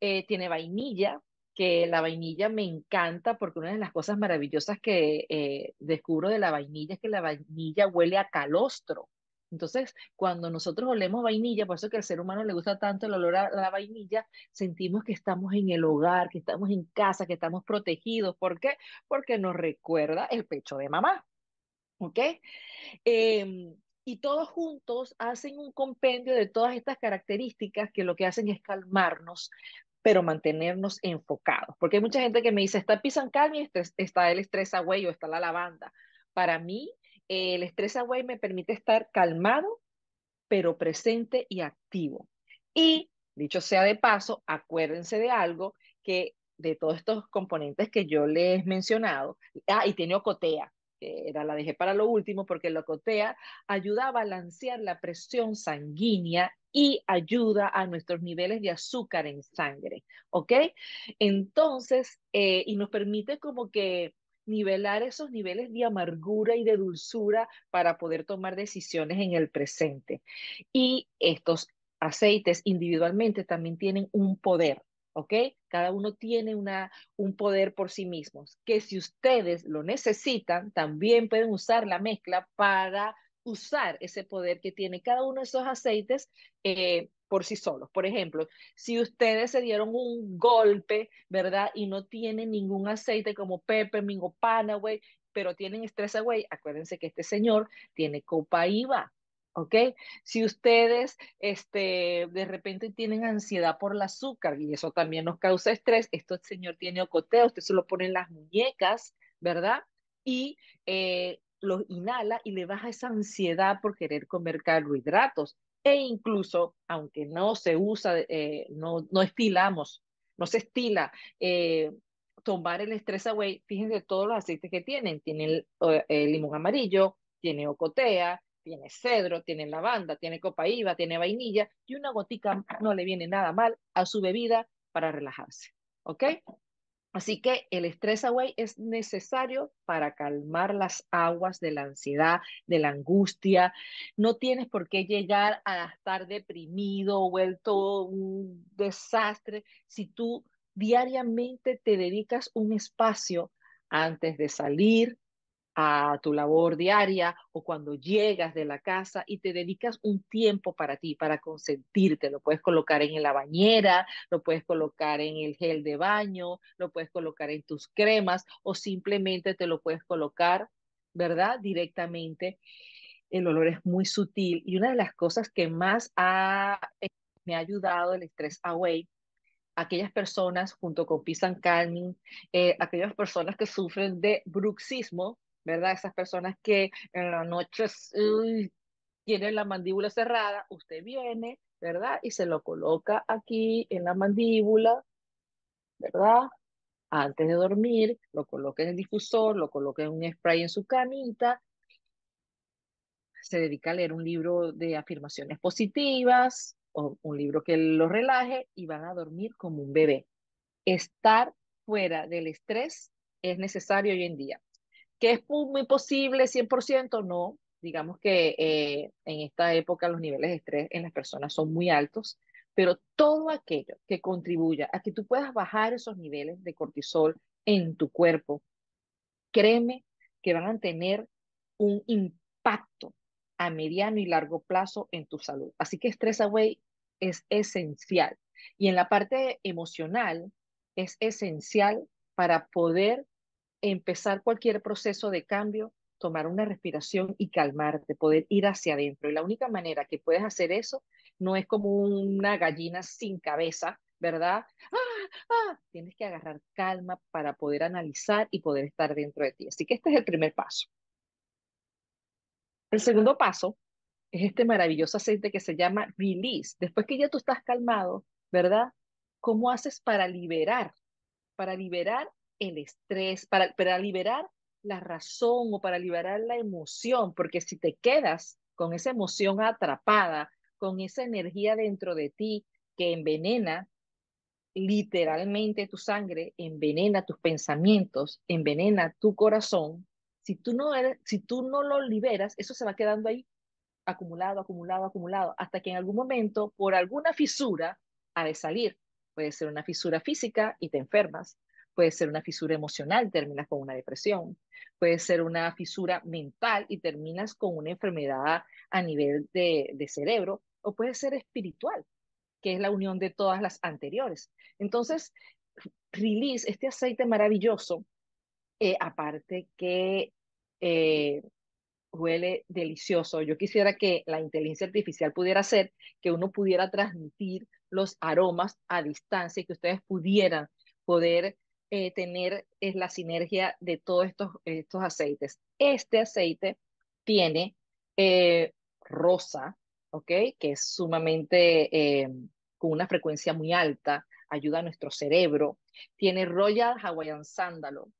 Eh, tiene vainilla, que la vainilla me encanta porque una de las cosas maravillosas que eh, descubro de la vainilla es que la vainilla huele a calostro. Entonces, cuando nosotros olemos vainilla, por eso que al ser humano le gusta tanto el olor a la vainilla, sentimos que estamos en el hogar, que estamos en casa, que estamos protegidos. ¿Por qué? Porque nos recuerda el pecho de mamá. ¿Ok? Em, y todos juntos hacen un compendio de todas estas características que lo que hacen es calmarnos, pero mantenernos enfocados. Porque hay mucha gente que me dice, está el pisan calma y está el estrés away o está la lavanda. Para mí, el estrés Away me permite estar calmado, pero presente y activo. Y, dicho sea de paso, acuérdense de algo que de todos estos componentes que yo les he mencionado, ah, y tiene ocotea, era, la dejé para lo último porque la ocotea ayuda a balancear la presión sanguínea y ayuda a nuestros niveles de azúcar en sangre, ¿ok? Entonces, eh, y nos permite como que nivelar esos niveles de amargura y de dulzura para poder tomar decisiones en el presente. Y estos aceites individualmente también tienen un poder. ¿ok? Cada uno tiene una, un poder por sí mismos, que si ustedes lo necesitan, también pueden usar la mezcla para usar ese poder que tiene cada uno de esos aceites eh, por sí solos. Por ejemplo, si ustedes se dieron un golpe, ¿verdad? Y no tienen ningún aceite como Pepe, o güey, pero tienen estrés away, acuérdense que este señor tiene copa IVA. ¿Ok? Si ustedes este, de repente tienen ansiedad por el azúcar y eso también nos causa estrés, este señor tiene ocoteo, usted se lo pone en las muñecas, ¿verdad? Y eh, lo los inhala y le baja esa ansiedad por querer comer carbohidratos e incluso, aunque no se usa, eh, no, no estilamos, no se estila eh, tomar el stress away, fíjense todos los aceites que tienen, tienen eh, limón amarillo, tiene ocotea, tiene cedro, tiene lavanda, tiene copaíba, tiene vainilla y una gotica no le viene nada mal a su bebida para relajarse. ¿Ok? Así que el estrés Away es necesario para calmar las aguas de la ansiedad, de la angustia. No tienes por qué llegar a estar deprimido, vuelto un desastre, si tú diariamente te dedicas un espacio antes de salir, a tu labor diaria o cuando llegas de la casa y te dedicas un tiempo para ti, para consentirte. Lo puedes colocar en la bañera, lo puedes colocar en el gel de baño, lo puedes colocar en tus cremas o simplemente te lo puedes colocar, ¿verdad? Directamente. El olor es muy sutil y una de las cosas que más eh, me ha ayudado el Stress Away aquellas personas junto con pisan Calming, eh, aquellas personas que sufren de bruxismo, ¿verdad? Esas personas que en las noches tienen la mandíbula cerrada, usted viene, ¿verdad? Y se lo coloca aquí en la mandíbula, ¿verdad? Antes de dormir, lo coloca en el difusor, lo coloca en un spray en su camita, se dedica a leer un libro de afirmaciones positivas o un libro que lo relaje y van a dormir como un bebé. Estar fuera del estrés es necesario hoy en día. ¿Que es muy posible 100%? No. Digamos que eh, en esta época los niveles de estrés en las personas son muy altos, pero todo aquello que contribuya a que tú puedas bajar esos niveles de cortisol en tu cuerpo, créeme que van a tener un impacto a mediano y largo plazo en tu salud. Así que Stress Away es esencial. Y en la parte emocional, es esencial para poder empezar cualquier proceso de cambio, tomar una respiración y calmarte, poder ir hacia adentro. Y la única manera que puedes hacer eso no es como una gallina sin cabeza, ¿verdad? ¡Ah! ¡Ah! Tienes que agarrar calma para poder analizar y poder estar dentro de ti. Así que este es el primer paso. El segundo paso es este maravilloso aceite que se llama release. Después que ya tú estás calmado, ¿verdad? ¿Cómo haces para liberar? Para liberar el estrés, para, para liberar la razón o para liberar la emoción, porque si te quedas con esa emoción atrapada, con esa energía dentro de ti que envenena literalmente tu sangre, envenena tus pensamientos, envenena tu corazón, si tú no, si tú no lo liberas, eso se va quedando ahí acumulado, acumulado, acumulado, hasta que en algún momento, por alguna fisura, ha de salir. Puede ser una fisura física y te enfermas, puede ser una fisura emocional, terminas con una depresión, puede ser una fisura mental y terminas con una enfermedad a nivel de, cerebro, o puede ser espiritual, que es la unión de todas las anteriores. Entonces, release, este aceite maravilloso, eh, aparte que eh, huele delicioso. Yo quisiera que la inteligencia artificial pudiera hacer que uno pudiera transmitir los aromas a distancia y que ustedes pudieran poder eh, tener es la sinergia de todos estos, aceites. Este aceite tiene eh, rosa, Que es sumamente, eh, con una frecuencia muy alta, ayuda a nuestro cerebro. Tiene Royal Hawaiian Sándalo,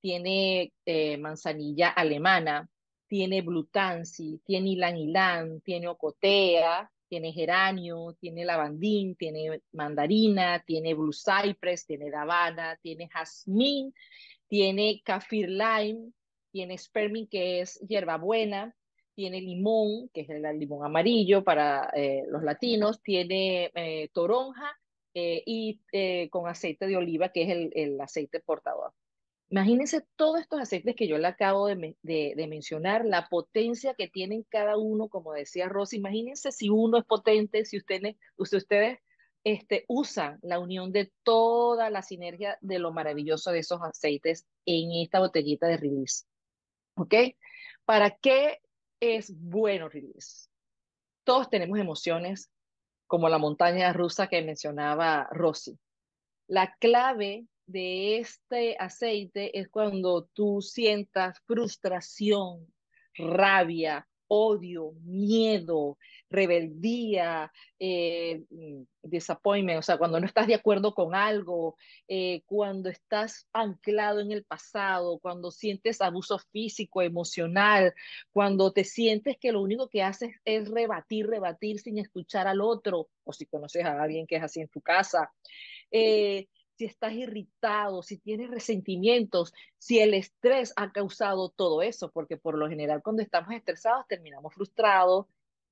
tiene manzanilla alemana, tiene Blutansi, tiene Ilan Ilan, tiene Ocotea, tiene geranio, tiene lavandín, tiene mandarina, tiene blue cypress, tiene davana, tiene jazmín, tiene kaffir lime, tiene spermin que es hierbabuena, tiene limón, que es el limón amarillo para eh, los latinos, tiene eh, toronja eh, y con aceite de oliva, que es el, el aceite portador. Imagínense todos estos aceites que yo le acabo de, mencionar, la potencia que tienen cada uno, como decía Rosy. Imagínense si uno es potente, si ustedes, ustedes usan la unión de toda la sinergia de lo maravilloso de esos aceites en esta botellita de release. ¿Ok? ¿Para qué es bueno release? Todos tenemos emociones como la montaña rusa que mencionaba Rosy. La clave de este aceite es cuando tú sientas frustración, rabia, odio, miedo, rebeldía, eh, mm, disappointment, o sea, cuando no estás de acuerdo con algo, eh, cuando estás anclado en el pasado, cuando sientes abuso físico, emocional, cuando te sientes que lo único que haces es rebatir, rebatir sin escuchar al otro, o si conoces a alguien que es así en tu casa. Eh, si estás irritado, si tienes resentimientos, si el estrés ha causado todo eso, porque por lo general cuando estamos estresados terminamos frustrados,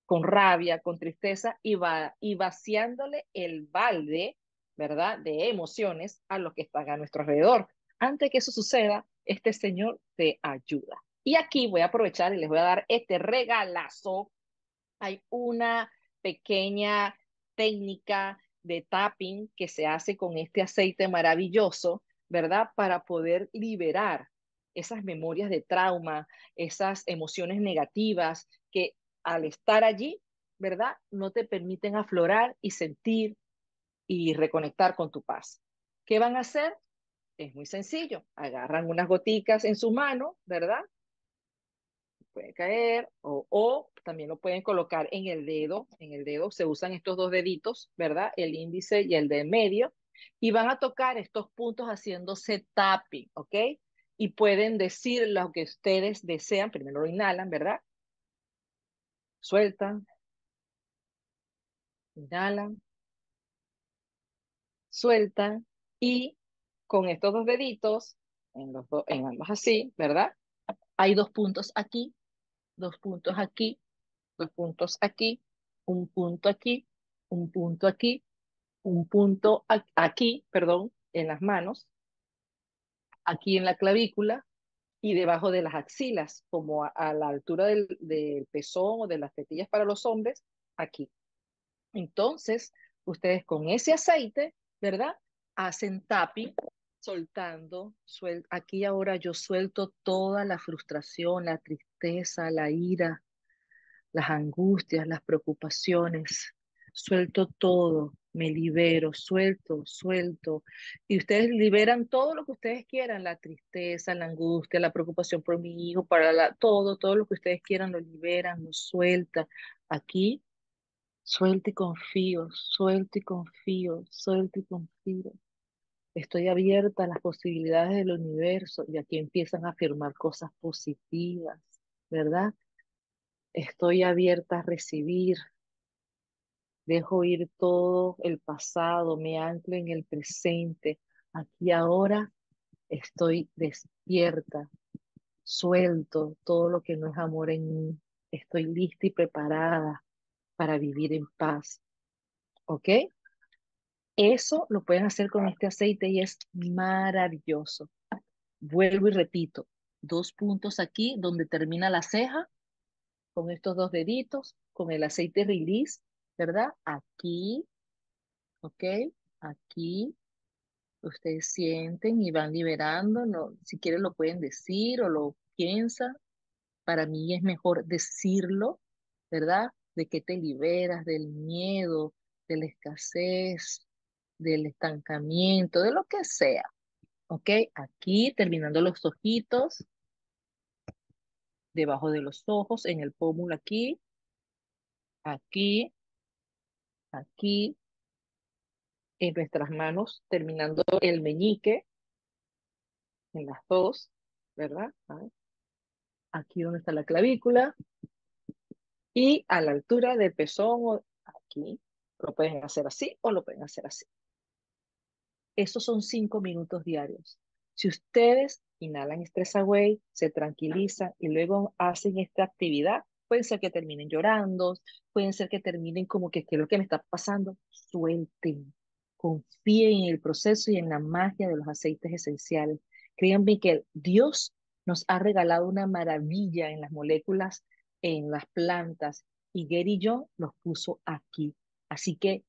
con rabia, con tristeza y, va, y vaciándole el balde, ¿verdad?, de emociones a lo que está a nuestro alrededor. Antes que eso suceda, este Señor te ayuda. Y aquí voy a aprovechar y les voy a dar este regalazo. Hay una pequeña técnica de tapping que se hace con este aceite maravilloso, ¿verdad? Para poder liberar esas memorias de trauma, esas emociones negativas que al estar allí, ¿verdad? No te permiten aflorar y sentir y reconectar con tu paz. ¿Qué van a hacer? Es muy sencillo. Agarran unas goticas en su mano, ¿verdad? puede caer, o, también lo pueden colocar en el dedo, en el dedo se usan estos dos deditos, ¿verdad? El índice y el de medio, y van a tocar estos puntos haciéndose tapping, ¿ok? Y pueden decir lo que ustedes desean, primero lo inhalan, ¿verdad? Sueltan, inhalan, sueltan, y con estos dos deditos, en los dos en ambos así, ¿verdad? Hay dos puntos aquí dos puntos aquí, dos puntos aquí, un punto aquí, un punto aquí, un punto aquí, perdón, en las manos, aquí en la clavícula y debajo de las axilas, como a, la altura del, del pezón o de las tetillas para los hombres, aquí. Entonces, ustedes con ese aceite, ¿verdad? Hacen tapi soltando, aquí ahora yo suelto toda la frustración, la tristeza, la ira, las angustias, las preocupaciones, suelto todo, me libero, suelto, suelto. Y ustedes liberan todo lo que ustedes quieran, la tristeza, la angustia, la preocupación por mi hijo, para la, todo, todo lo que ustedes quieran, lo liberan, lo suelta. Aquí, suelto y confío, suelto y confío, suelto y confío. Estoy abierta a las posibilidades del universo y aquí empiezan a afirmar cosas positivas, ¿verdad? Estoy abierta a recibir. Dejo ir todo el pasado, me anclo en el presente. Aquí ahora estoy despierta, suelto todo lo que no es amor en mí. Estoy lista y preparada para vivir en paz. ¿Ok? Eso lo pueden hacer con este aceite y es maravilloso. Vuelvo y repito, dos puntos aquí donde termina la ceja, con estos dos deditos, con el aceite release, ¿verdad? Aquí, ¿ok? Aquí. Ustedes sienten y van liberando, no, si quieren lo pueden decir o lo piensan. Para mí es mejor decirlo, ¿verdad? De que te liberas del miedo, de la escasez, del estancamiento, de lo que sea. ¿Ok? Aquí terminando los ojitos, debajo de los ojos, en el pómulo aquí, aquí, aquí, en nuestras manos, terminando el meñique, en las dos, ¿verdad? Aquí donde está la clavícula y a la altura del pezón, aquí, lo pueden hacer así o lo pueden hacer así. Esos son cinco minutos diarios. Si ustedes inhalan stress away, se tranquilizan y luego hacen esta actividad, pueden ser que terminen llorando, pueden ser que terminen como que qué es lo que me está pasando, suelten, confíen en el proceso y en la magia de los aceites esenciales. Créanme que Dios nos ha regalado una maravilla en las moléculas, en las plantas, y Gary John los puso aquí. Así que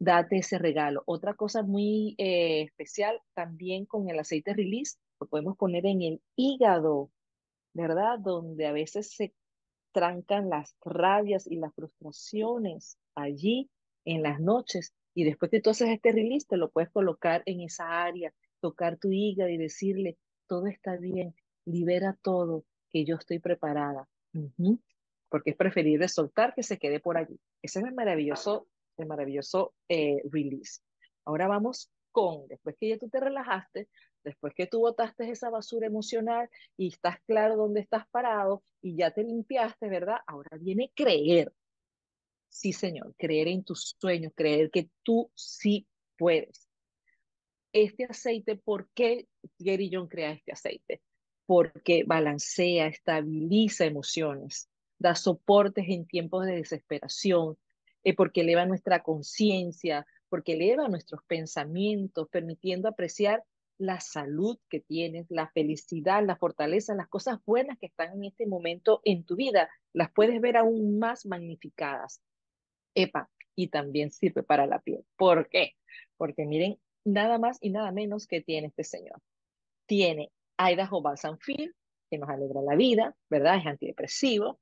date ese regalo. Otra cosa muy eh, especial también con el aceite release, lo podemos poner en el hígado, ¿verdad? Donde a veces se trancan las rabias y las frustraciones allí en las noches. Y después que tú haces este release, te lo puedes colocar en esa área, tocar tu hígado y decirle, todo está bien, libera todo, que yo estoy preparada. Porque es preferible soltar que se quede por allí. Ese es el maravilloso el este maravilloso eh, release. Ahora vamos con, después que ya tú te relajaste, después que tú botaste esa basura emocional y estás claro dónde estás parado y ya te limpiaste, ¿verdad? Ahora viene creer. Sí, Señor, creer en tus sueños, creer que tú sí puedes. Este aceite, ¿por qué Gary John crea este aceite? Porque balancea, estabiliza emociones, da soportes en tiempos de desesperación, eh, porque eleva nuestra conciencia, porque eleva nuestros pensamientos, permitiendo apreciar la salud que tienes, la felicidad, la fortaleza, las cosas buenas que están en este momento en tu vida, las puedes ver aún más magnificadas. Epa, y también sirve para la piel. ¿Por qué? Porque miren, nada más y nada menos que tiene este señor. Tiene Idaho Balsam Field, que nos alegra la vida, ¿verdad? Es antidepresivo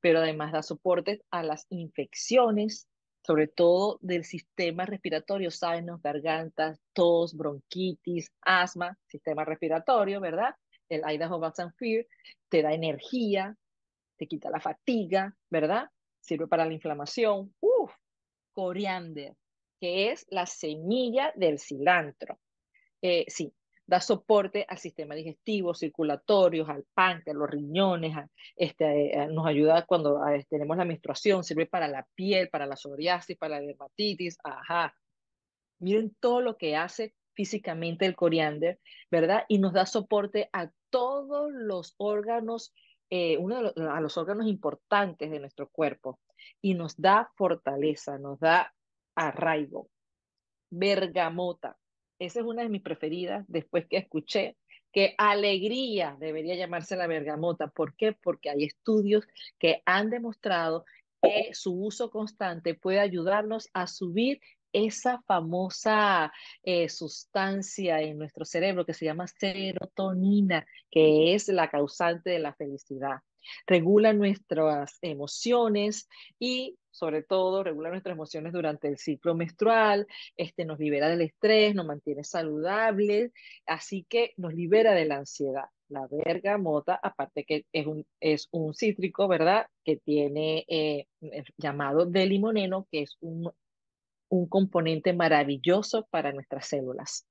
pero además da soporte a las infecciones, sobre todo del sistema respiratorio, sanos, gargantas, tos, bronquitis, asma, sistema respiratorio, ¿verdad? El Idaho Bats and Fear te da energía, te quita la fatiga, ¿verdad? Sirve para la inflamación. ¡Uf! Coriander, que es la semilla del cilantro. Eh, sí, da soporte al sistema digestivo, circulatorio, al páncreas, los riñones, este, eh, nos ayuda cuando eh, tenemos la menstruación, sirve para la piel, para la psoriasis, para la dermatitis, ajá. Miren todo lo que hace físicamente el coriander, ¿verdad? Y nos da soporte a todos los órganos, eh, uno a los órganos importantes de nuestro cuerpo y nos da fortaleza, nos da arraigo. Bergamota, esa es una de mis preferidas después que escuché que alegría debería llamarse la bergamota. ¿Por qué? Porque hay estudios que han demostrado que su uso constante puede ayudarnos a subir esa famosa eh, sustancia en nuestro cerebro que se llama serotonina, que es la causante de la felicidad. Regula nuestras emociones y sobre todo, regula nuestras emociones durante el ciclo menstrual, este, nos libera del estrés, nos mantiene saludables, así que nos libera de la ansiedad. La bergamota, aparte que es un, es un cítrico, ¿verdad? Que tiene eh, llamado de limoneno, que es un, componente maravilloso para nuestras células.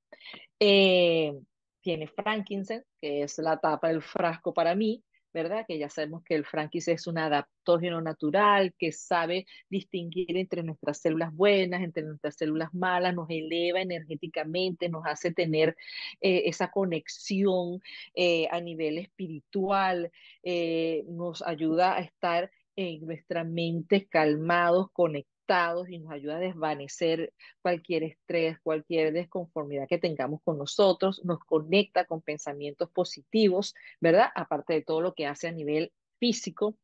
Eh, tiene frankincense, que es la tapa del frasco para mí, ¿verdad? Que ya sabemos que el frankis es un adaptógeno natural, que sabe distinguir entre nuestras células buenas, entre nuestras células malas, nos eleva energéticamente, nos hace tener eh, esa conexión eh, a nivel espiritual, eh, nos ayuda a estar en nuestra mente calmados, conectados y nos ayuda a desvanecer cualquier estrés, cualquier desconformidad que tengamos con nosotros, nos conecta con pensamientos positivos, ¿verdad? Aparte de todo lo que hace a nivel físico,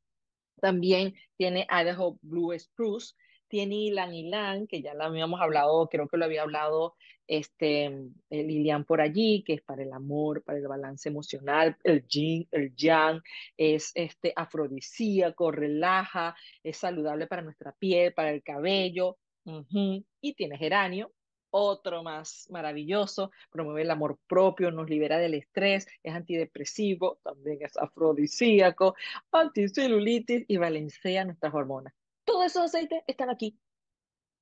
también tiene Idaho Blue Spruce, tiene Ilan lan que ya la habíamos hablado, creo que lo había hablado este, eh, Lilian por allí, que es para el amor, para el balance emocional, el yin, el yang, es este, afrodisíaco, relaja, es saludable para nuestra piel, para el cabello, y tiene geranio, otro más maravilloso, promueve el amor propio, nos libera del estrés, es antidepresivo, también es afrodisíaco, anticelulitis y balancea nuestras hormonas. Todos esos aceites están aquí,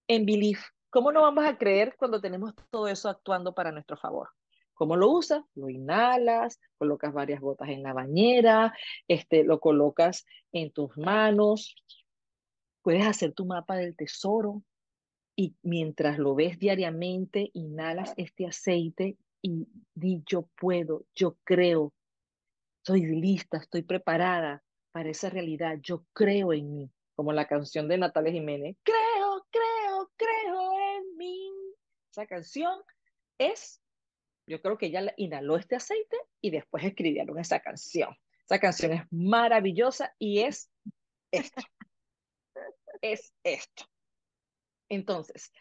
en Belief. ¿Cómo no vamos a creer cuando tenemos todo eso actuando para nuestro favor? ¿Cómo lo usas? Lo inhalas, colocas varias gotas en la bañera, este, lo colocas en tus manos, puedes hacer tu mapa del tesoro y mientras lo ves diariamente, inhalas este aceite y di yo puedo, yo creo, estoy lista, estoy preparada para esa realidad, yo creo en mí como la canción de Natalia Jiménez, creo, creo, creo en mí. Esa canción es, yo creo que ella inhaló este aceite y después escribieron esa canción. Esa canción es maravillosa y es esto. es esto. Entonces,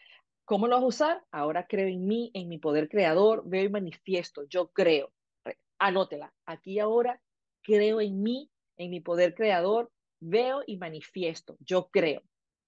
¿cómo lo vas a usar? Ahora creo en mí, en mi poder creador, veo y manifiesto, yo creo. Anótela, aquí ahora creo en mí, en mi poder creador, veo y manifiesto, yo creo.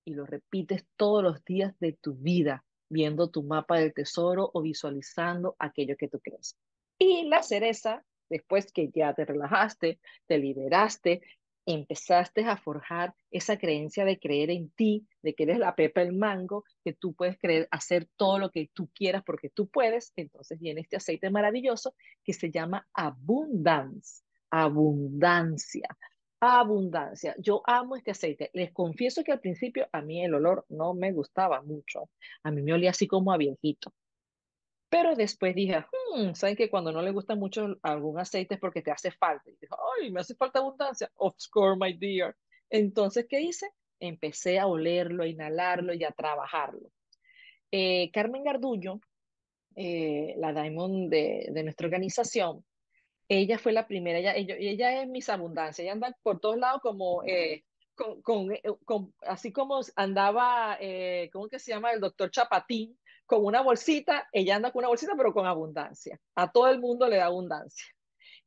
Y lo repites todos los días de tu vida, viendo tu mapa del tesoro o visualizando aquello que tú crees. Y la cereza, después que ya te relajaste, te liberaste, empezaste a forjar esa creencia de creer en ti, de que eres la pepa el mango, que tú puedes creer, hacer todo lo que tú quieras porque tú puedes, entonces viene este aceite maravilloso que se llama abundance, abundancia, abundancia. Yo amo este aceite. Les confieso que al principio a mí el olor no me gustaba mucho. A mí me olía así como a viejito. Pero después dije, hmm, ¿saben que cuando no le gusta mucho algún aceite es porque te hace falta? Y ay, me hace falta abundancia. Of my dear. Entonces, ¿qué hice? Empecé a olerlo, a inhalarlo y a trabajarlo. Eh, Carmen Gardullo, eh, la Diamond de nuestra organización, ella fue la primera, ella, ella, ella es mis abundancias, ella anda por todos lados como, eh, eh, con, así como andaba, eh, ¿cómo que se llama? El doctor Chapatín, con una bolsita, ella anda con una bolsita, pero con abundancia. A todo el mundo le da abundancia.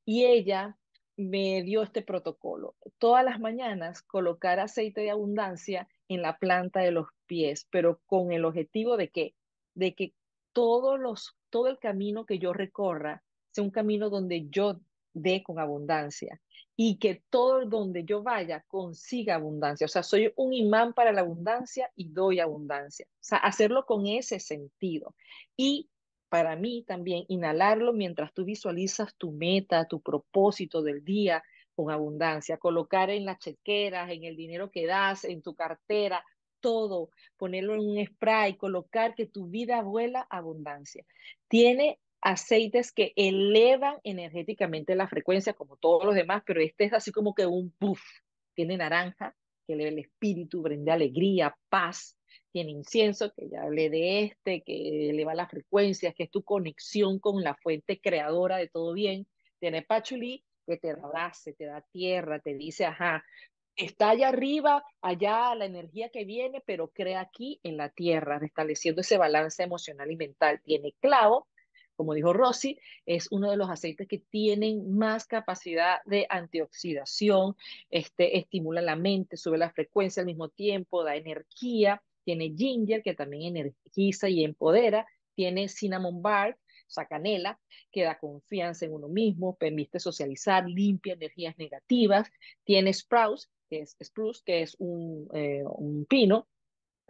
Y ella me dio este protocolo. Todas las mañanas colocar aceite de abundancia en la planta de los pies, pero con el objetivo de que, de que todos los, todo el camino que yo recorra un camino donde yo dé con abundancia y que todo donde yo vaya consiga abundancia. O sea, soy un imán para la abundancia y doy abundancia. O sea, hacerlo con ese sentido. Y para mí también inhalarlo mientras tú visualizas tu meta, tu propósito del día con abundancia, colocar en las chequeras, en el dinero que das, en tu cartera, todo, ponerlo en un spray, colocar que tu vida vuela abundancia. Tiene aceites que elevan energéticamente la frecuencia, como todos los demás, pero este es así como que un puff. Tiene naranja, que eleva el espíritu, brinda alegría, paz. Tiene incienso, que ya hablé de este, que eleva la frecuencia, que es tu conexión con la fuente creadora de todo bien. Tiene pachulí, que te abrace, te da tierra, te dice, ajá, está allá arriba, allá la energía que viene, pero crea aquí en la tierra, restableciendo ese balance emocional y mental. Tiene clavo, como dijo Rossi, es uno de los aceites que tienen más capacidad de antioxidación, este, estimula la mente, sube la frecuencia al mismo tiempo, da energía, tiene ginger, que también energiza y empodera, tiene cinnamon bark, o canela, que da confianza en uno mismo, permite socializar, limpia energías negativas, tiene spruce, que es, spruce, que es eh, un, pino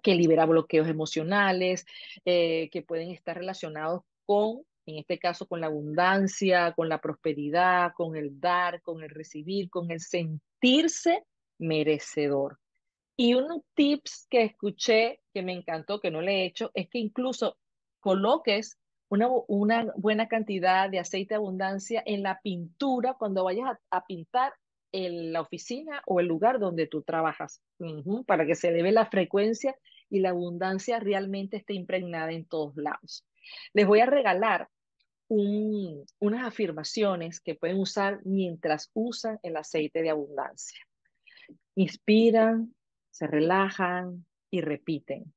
que libera bloqueos emocionales, eh, que pueden estar relacionados con en este caso con la abundancia, con la prosperidad, con el dar, con el recibir, con el sentirse merecedor. Y un tips que escuché que me encantó, que no le he hecho, es que incluso coloques una, una buena cantidad de aceite de abundancia en la pintura cuando vayas a, pintar en la oficina o el lugar donde tú trabajas, para que se eleve la frecuencia y la abundancia realmente esté impregnada en todos lados. Les voy a regalar unas afirmaciones que pueden usar mientras usan el aceite de abundancia. Inspiran, se relajan y repiten.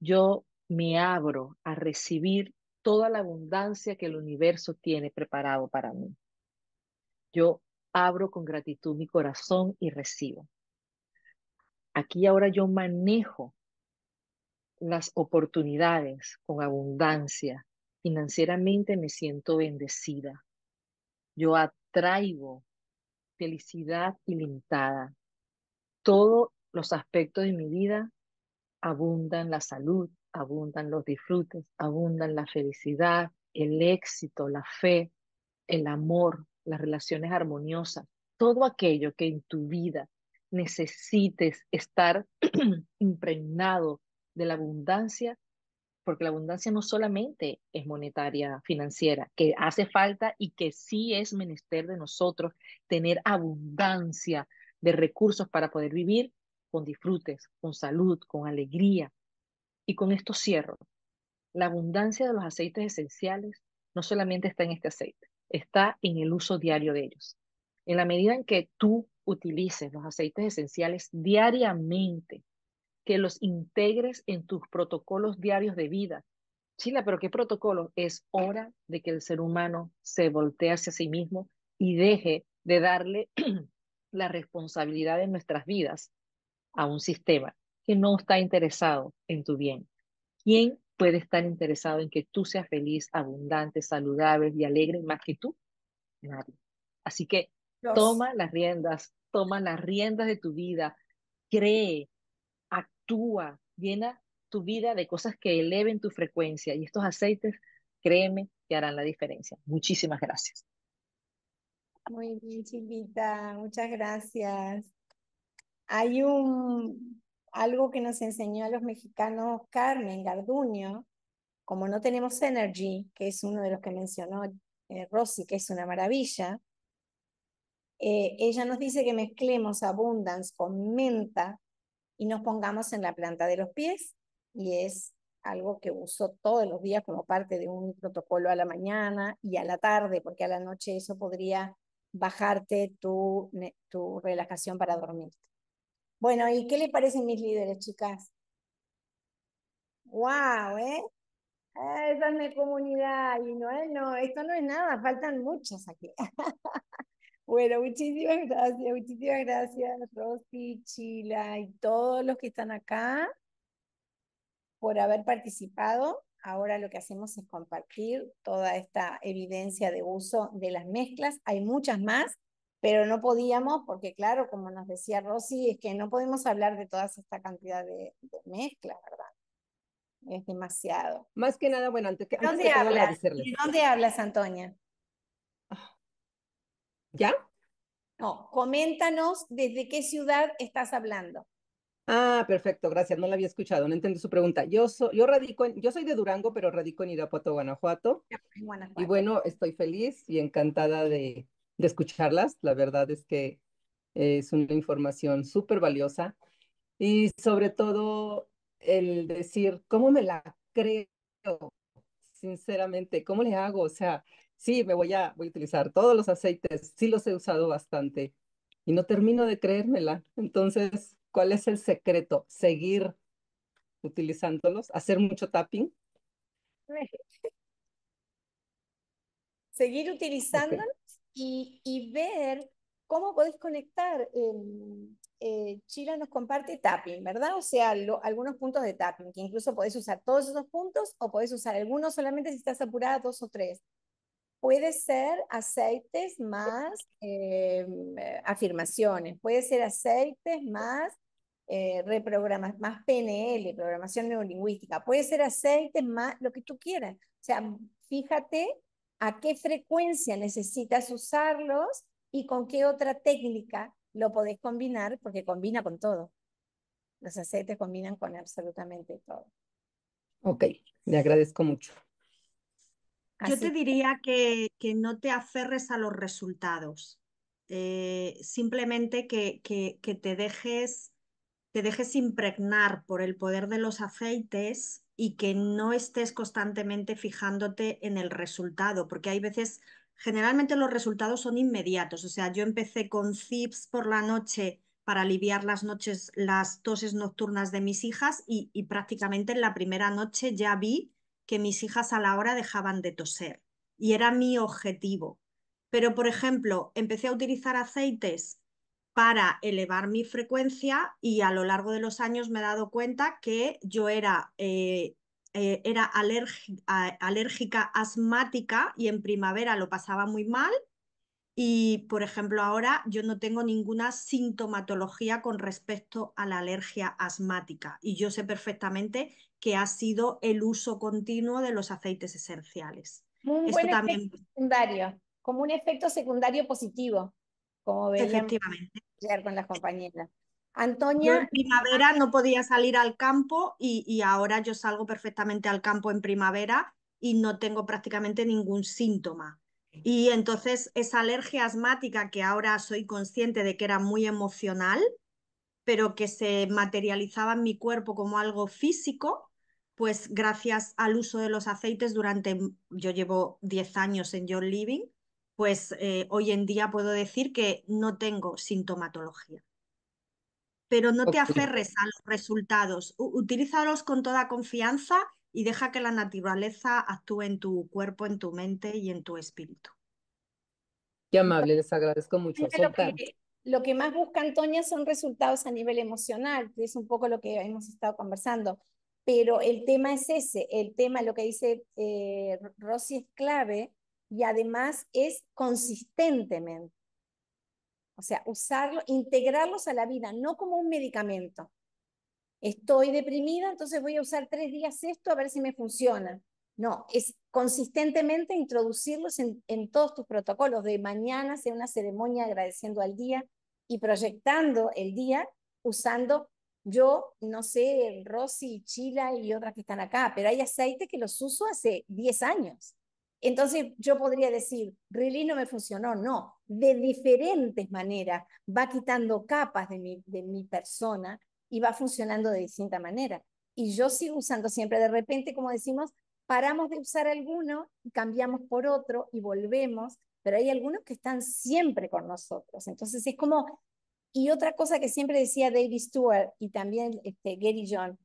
Yo me abro a recibir toda la abundancia que el universo tiene preparado para mí. Yo abro con gratitud mi corazón y recibo. Aquí ahora yo manejo las oportunidades con abundancia, Financieramente me siento bendecida. Yo atraigo felicidad ilimitada. Todos los aspectos de mi vida abundan la salud, abundan los disfrutes, abundan la felicidad, el éxito, la fe, el amor, las relaciones armoniosas, todo aquello que en tu vida necesites estar (clears throat) impregnado de la abundancia porque la abundancia no solamente es monetaria, financiera, que hace falta y que sí es menester de nosotros tener abundancia de recursos para poder vivir con disfrutes, con salud, con alegría. Y con esto cierro. La abundancia de los aceites esenciales no solamente está en este aceite, está en el uso diario de ellos. En la medida en que tú utilices los aceites esenciales diariamente que los integres en tus protocolos diarios de vida. Chila, pero ¿qué protocolo? Es hora de que el ser humano se voltee hacia sí mismo y deje de darle (clears throat) la responsabilidad de nuestras vidas a un sistema que no está interesado en tu bien. ¿Quién puede estar interesado en que tú seas feliz, abundante, saludable y alegre más que tú? Nadie. Así que toma las riendas, toma las riendas de tu vida, cree, actúa, llena tu vida de cosas que eleven tu frecuencia y estos aceites, créeme, que harán la diferencia. Muchísimas gracias. Muy bien, chilita muchas gracias. Hay un algo que nos enseñó a los mexicanos Carmen Garduño, como no tenemos energy, que es uno de los que mencionó eh, Rosy, que es una maravilla, eh, ella nos dice que mezclemos abundance con menta y nos pongamos en la planta de los pies y es algo que uso todos los días como parte de un protocolo a la mañana y a la tarde, porque a la noche eso podría bajarte tu, tu relajación para dormir. Bueno, ¿y qué le parecen mis líderes, chicas? ¡Wow! ¿eh? Ah, esa es mi comunidad y no, eh, no, esto no es nada, faltan muchas aquí. (laughs) Bueno, muchísimas gracias, muchísimas gracias, Rosy, Chila y todos los que están acá por haber participado. Ahora lo que hacemos es compartir toda esta evidencia de uso de las mezclas. Hay muchas más, pero no podíamos, porque claro, como nos decía Rosy, es que no podemos hablar de toda esta cantidad de, mezclas, ¿verdad? Es demasiado. Más que nada, bueno, antes que... Antes ¿Dónde, ¿Dónde hablas, Antonia? ¿Ya? No, coméntanos desde qué ciudad estás hablando. Ah, perfecto, gracias. No la había escuchado, no entiendo su pregunta. Yo, yo, radico en, yo soy de Durango, pero radico en Irapuato, Guanajuato. Y bueno, estoy feliz y encantada de, de escucharlas. La verdad es que eh, es una información súper valiosa. Y sobre todo el decir, ¿cómo me la creo? Sinceramente, ¿cómo le hago? O sea, sí, me voy a, voy a utilizar todos los aceites, sí los he usado bastante y no termino de creérmela. Entonces, ¿cuál es el secreto? Seguir utilizándolos, hacer mucho tapping. Seguir utilizándolos y, ver cómo podéis conectar. Em, eh, Chila nos comparte tapping, ¿verdad? O sea, algunos puntos de tapping, que incluso podés usar todos esos puntos o podés usar algunos solamente si estás apurada, dos o tres puede ser aceites más em, eh, afirmaciones, puede ser aceites más eh, reprogramas, más PNL, programación neurolingüística, puede ser aceites más lo que tú quieras. O sea, fíjate a qué frecuencia necesitas usarlos y con qué otra técnica lo podés combinar, porque combina con todo. Los aceites combinan con absolutamente todo. Ok, le agradezco mucho. Yo te diría que, no te aferres a los resultados, eh, simplemente que, que, que, te, dejes, te dejes impregnar por el poder de los aceites y que no estés constantemente fijándote en el resultado, porque hay veces, generalmente los resultados son inmediatos, o sea, yo empecé con CIPS por la noche para aliviar las noches, las toses nocturnas de mis hijas y prácticamente en la primera noche ya vi que mis hijas a la hora dejaban de toser y era mi objetivo. Pero, por ejemplo, empecé a utilizar aceites para elevar mi frecuencia y a lo largo de los años me he dado cuenta que yo era, eh, eh, alérgica, asmática y en primavera lo pasaba muy mal y, por ejemplo, ahora yo no tengo ninguna sintomatología con respecto a la alergia asmática y yo sé perfectamente que ha sido el uso continuo de los aceites esenciales. un efecto secundario, como un efecto secundario positivo, como efectivamente con las eh, compañeras. en primavera no podía salir al campo y ahora yo salgo perfectamente al campo en primavera y no tengo prácticamente ningún síntoma. Y entonces esa alergia asmática que ahora soy consciente de que era muy emocional, pero que se materializaba en mi cuerpo como algo físico, pues gracias al uso de los aceites durante, yo llevo 10 años en your Living, pues eh, hoy en día puedo decir que no tengo sintomatología. Pero no te aferres a los resultados, utilízalos con toda confianza y deja que la naturaleza actúe en tu cuerpo, en tu mente y en tu espíritu. Qué amable, les agradezco mucho. Lo que, más busca Antonia son resultados a nivel emocional, que es un poco lo que hemos estado conversando. Pero el tema es ese, el tema, lo que dice eh, Rosy es clave y además es consistentemente. O sea, usarlo, integrarlos a la vida, no como un medicamento estoy deprimida, entonces voy a usar tres días esto a ver si me funciona. No, es consistentemente introducirlos en, todos tus protocolos, de mañana hacer una ceremonia agradeciendo al día y proyectando el día usando, yo no sé, Rosy, Chila y otras que están acá, pero hay aceite que los uso hace 10 años. Entonces yo podría decir, really no me funcionó, no, de diferentes maneras va quitando capas de mi, de mi persona y va funcionando de distinta manera. Y yo sigo usando siempre, de repente, como decimos, paramos de usar alguno y cambiamos por otro y volvemos, pero hay algunos que están siempre con nosotros. Entonces es como, y otra cosa que siempre decía David Stewart y también este, Gary John,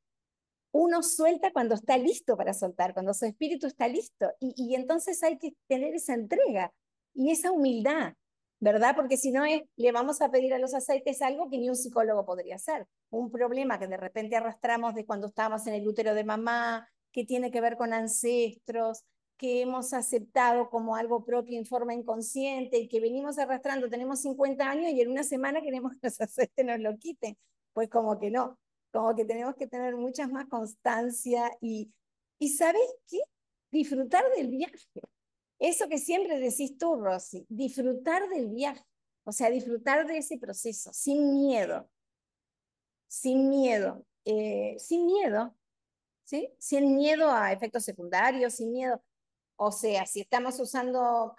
uno suelta cuando está listo para soltar, cuando su espíritu está listo. Y, y entonces hay que tener esa entrega y esa humildad ¿verdad? Porque si no es, le vamos a pedir a los aceites algo que ni un psicólogo podría hacer. Un problema que de repente arrastramos de cuando estábamos en el útero de mamá, que tiene que ver con ancestros, que hemos aceptado como algo propio en forma inconsciente y que venimos arrastrando, tenemos 50 años y en una semana queremos que los (laughs) aceites nos lo quiten. Pues como que no, como que tenemos que tener muchas más constancia y, y ¿sabes qué? Disfrutar del viaje. Eso que siempre decís tú, Rosy, disfrutar del viaje, o sea, disfrutar de ese proceso, sin miedo, sin miedo, eh, sin miedo, ¿sí? Sin miedo a efectos secundarios, sin miedo. O sea, si estamos usando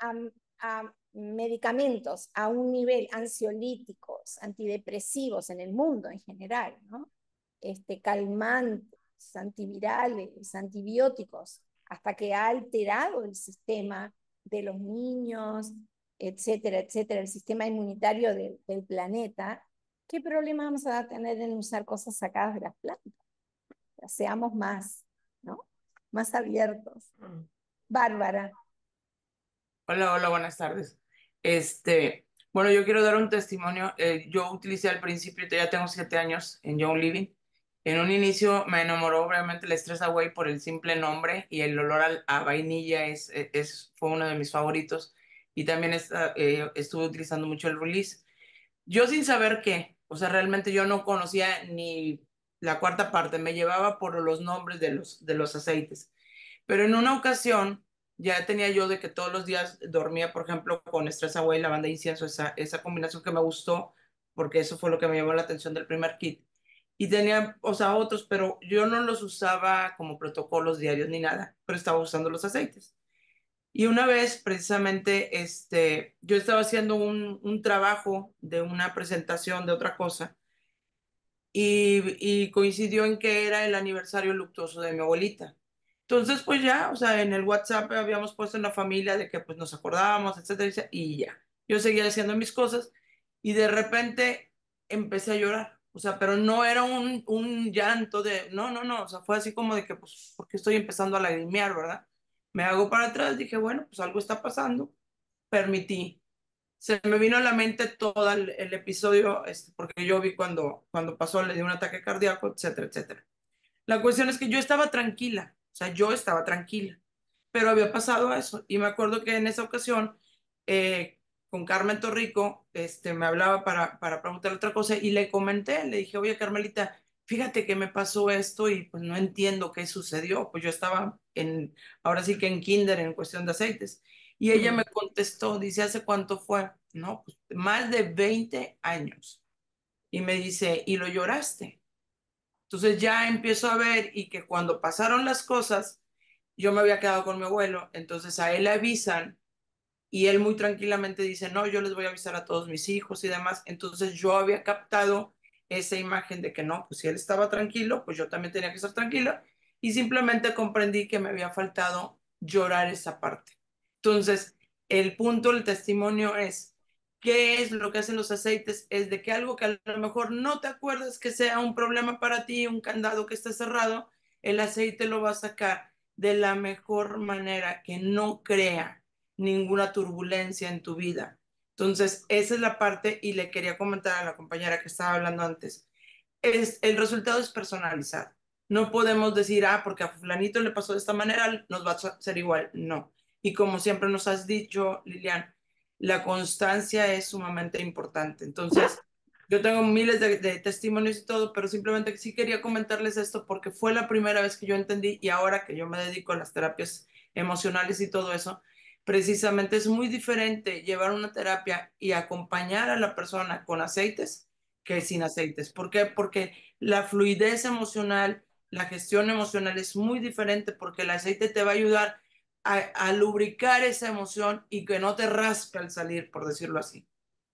medicamentos a un nivel ansiolíticos, antidepresivos en el mundo en general, Este, calmantes, antivirales, antibióticos, hasta que ha alterado el sistema de los niños, etcétera, etcétera, el sistema inmunitario del planeta, ¿qué problema vamos a tener en usar cosas sacadas de las plantas? Seamos más, ¿no? Más abiertos. Mm. Bárbara. Hola, hola, buenas tardes. Este, bueno, yo quiero dar un testimonio. Eh, yo utilicé al principio, ya tengo siete años en Young Living, en un inicio me enamoró obviamente el Stress Away por el simple nombre y el olor a, vainilla e, es, fue uno de mis favoritos. Y también eh, estuve utilizando mucho el release. Yo sin saber qué, o sea, realmente yo no conocía ni la cuarta parte, me llevaba por los nombres de los, de los aceites. Pero en una ocasión ya tenía yo de que todos los días dormía, por ejemplo, con Stress Away, Lavanda banda incienso, esa, esa combinación que me gustó, porque eso fue lo que me llamó la atención del primer kit y tenía, o sea, otros, pero yo no los usaba como protocolos diarios ni nada, pero estaba usando los aceites. Y una vez, precisamente, este, yo estaba haciendo un, un trabajo de una presentación de otra cosa y, coincidió en que era el aniversario luctuoso de mi abuelita. Entonces, pues ya, o sea, en el WhatsApp habíamos puesto en la familia de que pues nos acordábamos, etcétera, y ya. Yo seguía haciendo mis cosas y de repente empecé a llorar. O sea, pero no era un, un llanto de, no, no, no, o sea, fue así como de que, pues, porque estoy empezando a lagrimear, ¿verdad? Me hago para atrás, dije, bueno, pues algo está pasando, permití. Se me vino a la mente todo el, episodio, este, porque yo vi cuando, cuando pasó, le dio un ataque cardíaco, etcétera, etcétera. La cuestión es que yo estaba tranquila, o sea, yo estaba tranquila, pero había pasado eso. Y me acuerdo que en esa ocasión eh, con Carmen Torrico, este, me hablaba para, para preguntar otra cosa y le comenté, le dije, oye Carmelita, fíjate que me pasó esto y pues no entiendo qué sucedió, pues yo estaba en, ahora sí que en kinder en cuestión de aceites. Y ella me contestó, dice, ¿hace cuánto fue? No, pues, más de 20 años. Y me dice, ¿y lo lloraste? Entonces ya empiezo a ver y que cuando pasaron las cosas, yo me había quedado con mi abuelo, entonces a él le avisan y él muy tranquilamente dice, no, yo les voy a avisar a todos mis hijos y demás. Entonces yo había captado esa imagen de que no, pues si él estaba tranquilo, pues yo también tenía que estar tranquila y simplemente comprendí que me había faltado llorar esa parte. Entonces, el punto el testimonio es, ¿qué es lo que hacen los aceites? Es de que algo que a lo mejor no te acuerdas que sea un problema para ti, un candado que está cerrado, el aceite lo va a sacar de la mejor manera, que no crea ninguna turbulencia en tu vida. Entonces, esa es la parte y le quería comentar a la compañera que estaba hablando antes. Es, el resultado es personalizado. No podemos decir, ah, porque a fulanito le pasó de esta manera, nos va a ser igual. No. Y como siempre nos has dicho, Lilian, la constancia es sumamente importante. Entonces, yo tengo miles de, de, testimonios y todo, pero simplemente sí quería comentarles esto porque fue la primera vez que yo entendí y ahora que yo me dedico a las terapias emocionales y todo eso, precisamente es muy diferente llevar una terapia y acompañar a la persona con aceites que sin aceites. ¿Por qué? Porque la fluidez emocional, la gestión emocional es muy diferente porque el aceite te va a ayudar a, lubricar esa emoción y que no te raspe al salir, por decirlo así.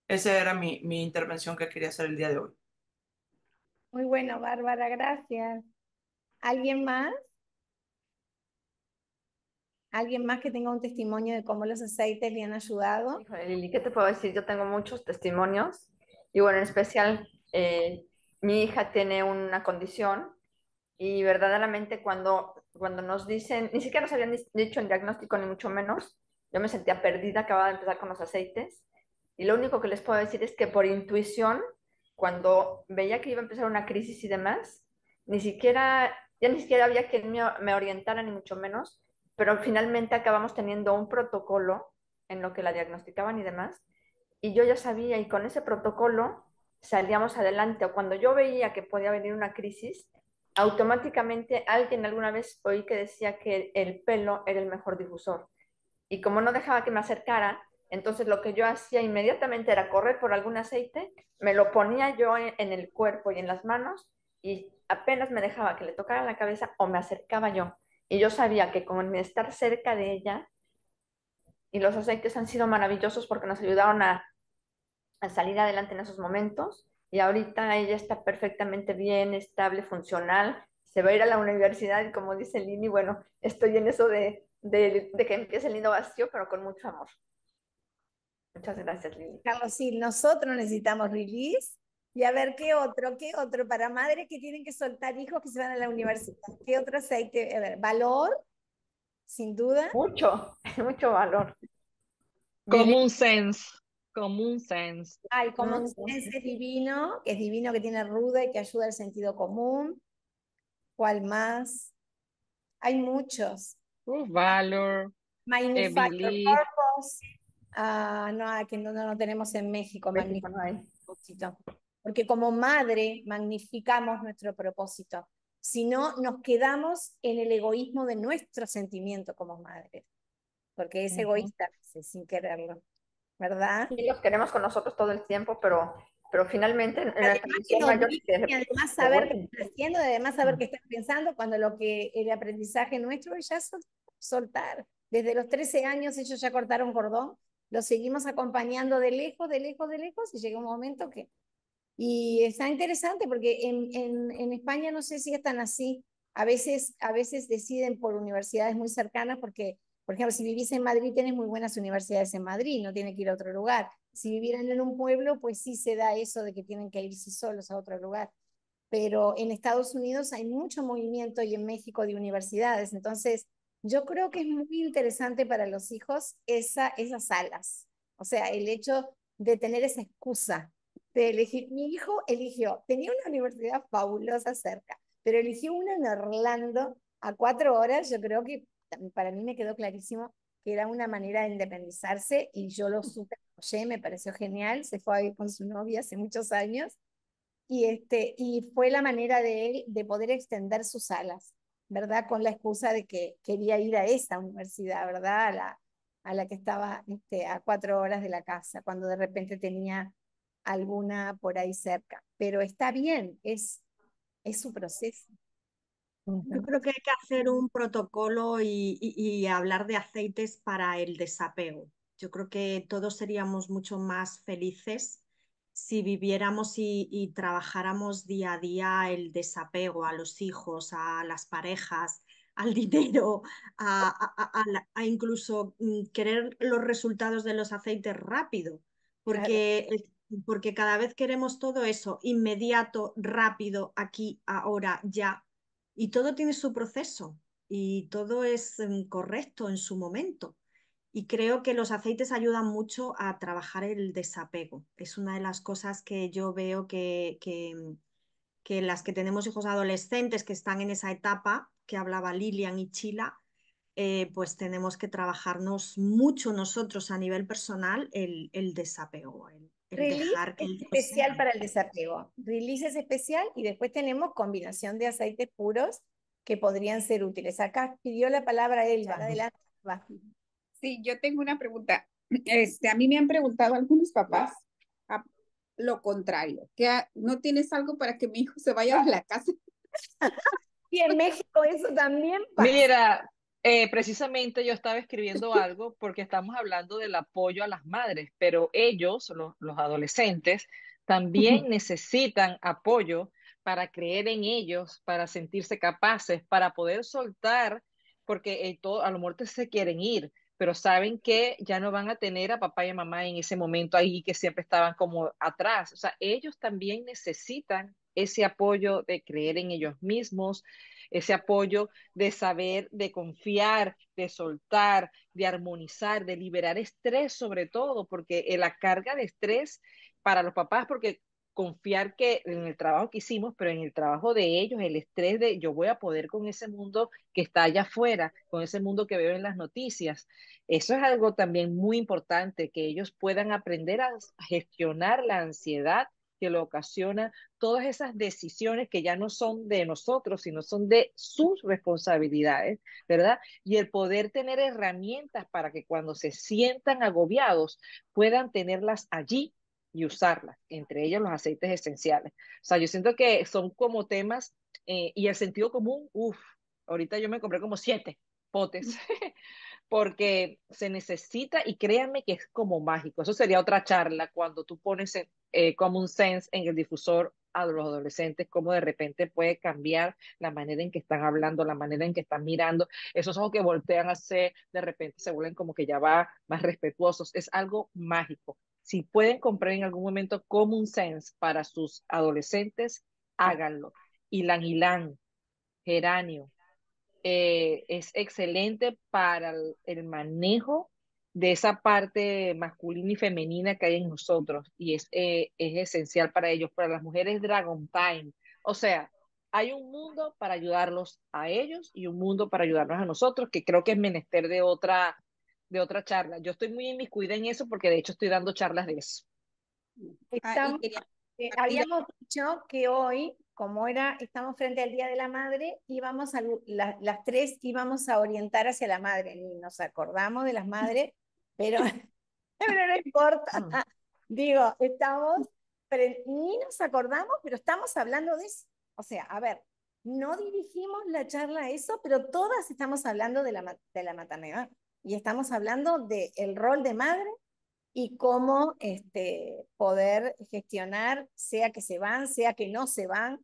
Esa era mi, mi intervención que quería hacer el día de hoy. Muy bueno, Bárbara, gracias. ¿Alguien más? ¿Alguien más que tenga un testimonio de cómo los aceites le han ayudado? Híjole, Lili, ¿qué te puedo decir? Yo tengo muchos testimonios. Y bueno, en especial, eh, mi hija tiene una condición y verdaderamente cuando, cuando nos dicen, ni siquiera nos habían dicho el diagnóstico, ni mucho menos, yo me sentía perdida, acababa de empezar con los aceites. Y lo único que les puedo decir es que por intuición, cuando veía que iba a empezar una crisis y demás, ni siquiera, ya ni siquiera había quien me orientara, ni mucho menos pero finalmente acabamos teniendo un protocolo en lo que la diagnosticaban y demás, y yo ya sabía y con ese protocolo salíamos adelante o cuando yo veía que podía venir una crisis, automáticamente alguien alguna vez oí que decía que el pelo era el mejor difusor. Y como no dejaba que me acercara, entonces lo que yo hacía inmediatamente era correr por algún aceite, me lo ponía yo en el cuerpo y en las manos y apenas me dejaba que le tocara la cabeza o me acercaba yo. Y yo sabía que con estar cerca de ella, y los aceites han sido maravillosos porque nos ayudaron a, a salir adelante en esos momentos, y ahorita ella está perfectamente bien, estable, funcional, se va a ir a la universidad y como dice Lini, bueno, estoy en eso de, de, que empiece el lindo vacío, pero con mucho amor. Muchas gracias, Lili. Carlos, sí, nosotros necesitamos release y a ver, ¿qué otro? ¿Qué otro? Para madres que tienen que soltar hijos que se van a la universidad. ¿Qué otros hay que a ver? ¿Valor? Sin duda. Mucho, (laughs) mucho valor. Común sense. Común sense. hay común ah, sense es divino, que es divino, que tiene ruda y que ayuda al sentido común. ¿Cuál más? Hay muchos. valor. Eh, Manufacture Ah, no, que no, lo no, tenemos en México. México no porque como madre magnificamos nuestro propósito, si no nos quedamos en el egoísmo de nuestro sentimiento como madres, porque es egoísta sin quererlo, ¿verdad? Sí, los queremos con nosotros todo el tiempo, pero pero finalmente además, saber qué estás haciendo, además saber mm. qué estás pensando, cuando lo que el aprendizaje nuestro es ya soltar. Desde los 13 años ellos ya cortaron cordón, los seguimos acompañando de lejos, de lejos, de lejos, y llega un momento que y está interesante porque en, España no sé si es tan así. A veces, a veces deciden por universidades muy cercanas porque, por ejemplo, si vivís en Madrid, tienes muy buenas universidades en Madrid, no tiene que ir a otro lugar. Si vivieran en un pueblo, pues sí se da eso de que tienen que irse solos a otro lugar. Pero en Estados Unidos hay mucho movimiento y en México de universidades. Entonces, yo creo que es muy interesante para los hijos esa, esas alas. O sea, el hecho de tener esa excusa de Mi hijo eligió, tenía una universidad fabulosa cerca, pero eligió una en Orlando a cuatro horas. Yo creo que para mí me quedó clarísimo que era una manera de independizarse y yo lo super me pareció genial. Se fue a con su novia hace muchos años y, este, y fue la manera de él de poder extender sus alas, ¿verdad? Con la excusa de que quería ir a esa universidad, ¿verdad? A la, a la que estaba este, a cuatro horas de la casa, cuando de repente tenía alguna por ahí cerca, pero está bien, es, es su proceso. Yo creo que hay que hacer un protocolo y, hablar de aceites para el desapego. Yo creo que todos seríamos mucho más felices si viviéramos y, trabajáramos día a día el desapego a los hijos, a las parejas, (laughs) al dinero, a, incluso mm, querer los resultados de los aceites rápido, porque porque cada vez queremos todo eso inmediato, rápido, aquí, ahora, ya. Y todo tiene su proceso y todo es em, correcto en su momento. Y creo que los aceites ayudan mucho a trabajar el desapego. Es una de las cosas que yo veo que, las que tenemos hijos adolescentes que están en esa etapa que hablaba Lilian y Chila, eh, pues tenemos que trabajarnos mucho nosotros a nivel personal el, el desapego, Release especial para el desapego. Release es especial y después tenemos combinación de aceites puros que podrían ser útiles. Acá pidió la palabra Elba. Adelante. Sí, yo tengo una pregunta. Este, a mí me han preguntado algunos papás lo contrario, no tienes algo para que mi hijo se vaya a la casa. y (laughs) en México eso también Mira, eh, precisamente yo estaba escribiendo algo porque estamos hablando del apoyo a las madres, pero ellos, los, adolescentes, también necesitan apoyo para creer en ellos, para sentirse capaces, para poder soltar, porque eh, a lo mejor se quieren ir, pero saben que ya no van a tener a papá y a mamá en ese momento ahí que siempre estaban como atrás. O sea, ellos también necesitan ese apoyo de creer en ellos mismos, ese apoyo de saber, de confiar, de soltar, de armonizar, de liberar estrés sobre todo, porque eh, la carga de estrés para los papás, porque confiar que en el trabajo que hicimos, pero en el trabajo de ellos, el estrés de yo voy a poder con ese mundo que está allá afuera, con ese mundo que veo en las noticias. Eso es algo también muy importante, que ellos puedan aprender a gestionar la ansiedad que lo ocasiona todas esas decisiones que ya no son de nosotros, sino son de sus responsabilidades, ¿verdad? Y el poder tener herramientas para que cuando se sientan agobiados puedan tenerlas allí y usarlas, entre ellas los aceites esenciales. O sea, yo siento que son como temas eh, y el sentido común, uff, ahorita yo me compré como siete potes. Mm. (laughs) porque se necesita y créanme que es como mágico. Eso sería otra charla cuando tú pones eh, Common Sense en el difusor a los adolescentes, cómo de repente puede cambiar la manera en que están hablando, la manera en que están mirando, esos ojos que voltean a ser, de repente se vuelven como que ya va más respetuosos, es algo mágico. Si pueden comprar en algún momento Common Sense para sus adolescentes, háganlo. Ilan Ilan, Geranio, eh, es excelente para el, manejo de esa parte masculina y femenina que hay en nosotros y es, eh, es esencial para ellos, para las mujeres Dragon Time. O sea, hay un mundo para ayudarlos a ellos y un mundo para ayudarnos a nosotros, que creo que es menester de otra, de otra charla. Yo estoy muy en inmiscuida en eso porque de hecho estoy dando charlas de eso. Ah, eh, habíamos dicho que hoy como era, estamos frente al Día de la Madre, íbamos a, las tres íbamos a orientar hacia la madre, ni nos acordamos de las madres, (laughs) (laughs) pero, no importa. Mm. Digo, estamos, ni nos acordamos, pero estamos hablando de eso. O sea, a ver, no dirigimos la charla a eso, pero todas estamos hablando de la, de la maternidad y estamos hablando del rol de madre y cómo este, poder gestionar, sea que se van, sea que no se van,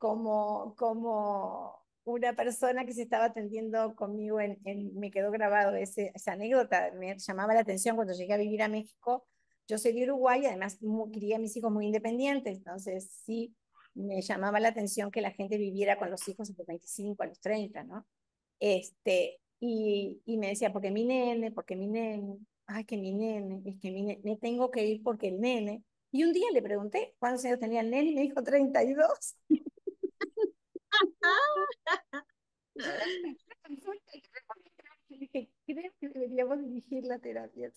como, como una persona que se estaba atendiendo conmigo, en, me quedó grabado ese, esa anécdota, me llamaba la atención cuando llegué a vivir a México. Yo soy de Uruguay, además quería a mis hijos muy independientes, entonces sí me llamaba la atención que la gente viviera con los hijos a los 25, a los 30, ¿no? Este, y, y me decía, porque mi nene, porque mi nene, ay, que mi nene, es que mi nene, me tengo que ir porque el nene. Y un día le pregunté cuántos años tenía el nene y me dijo 32. que deberíamos dirigir la terapia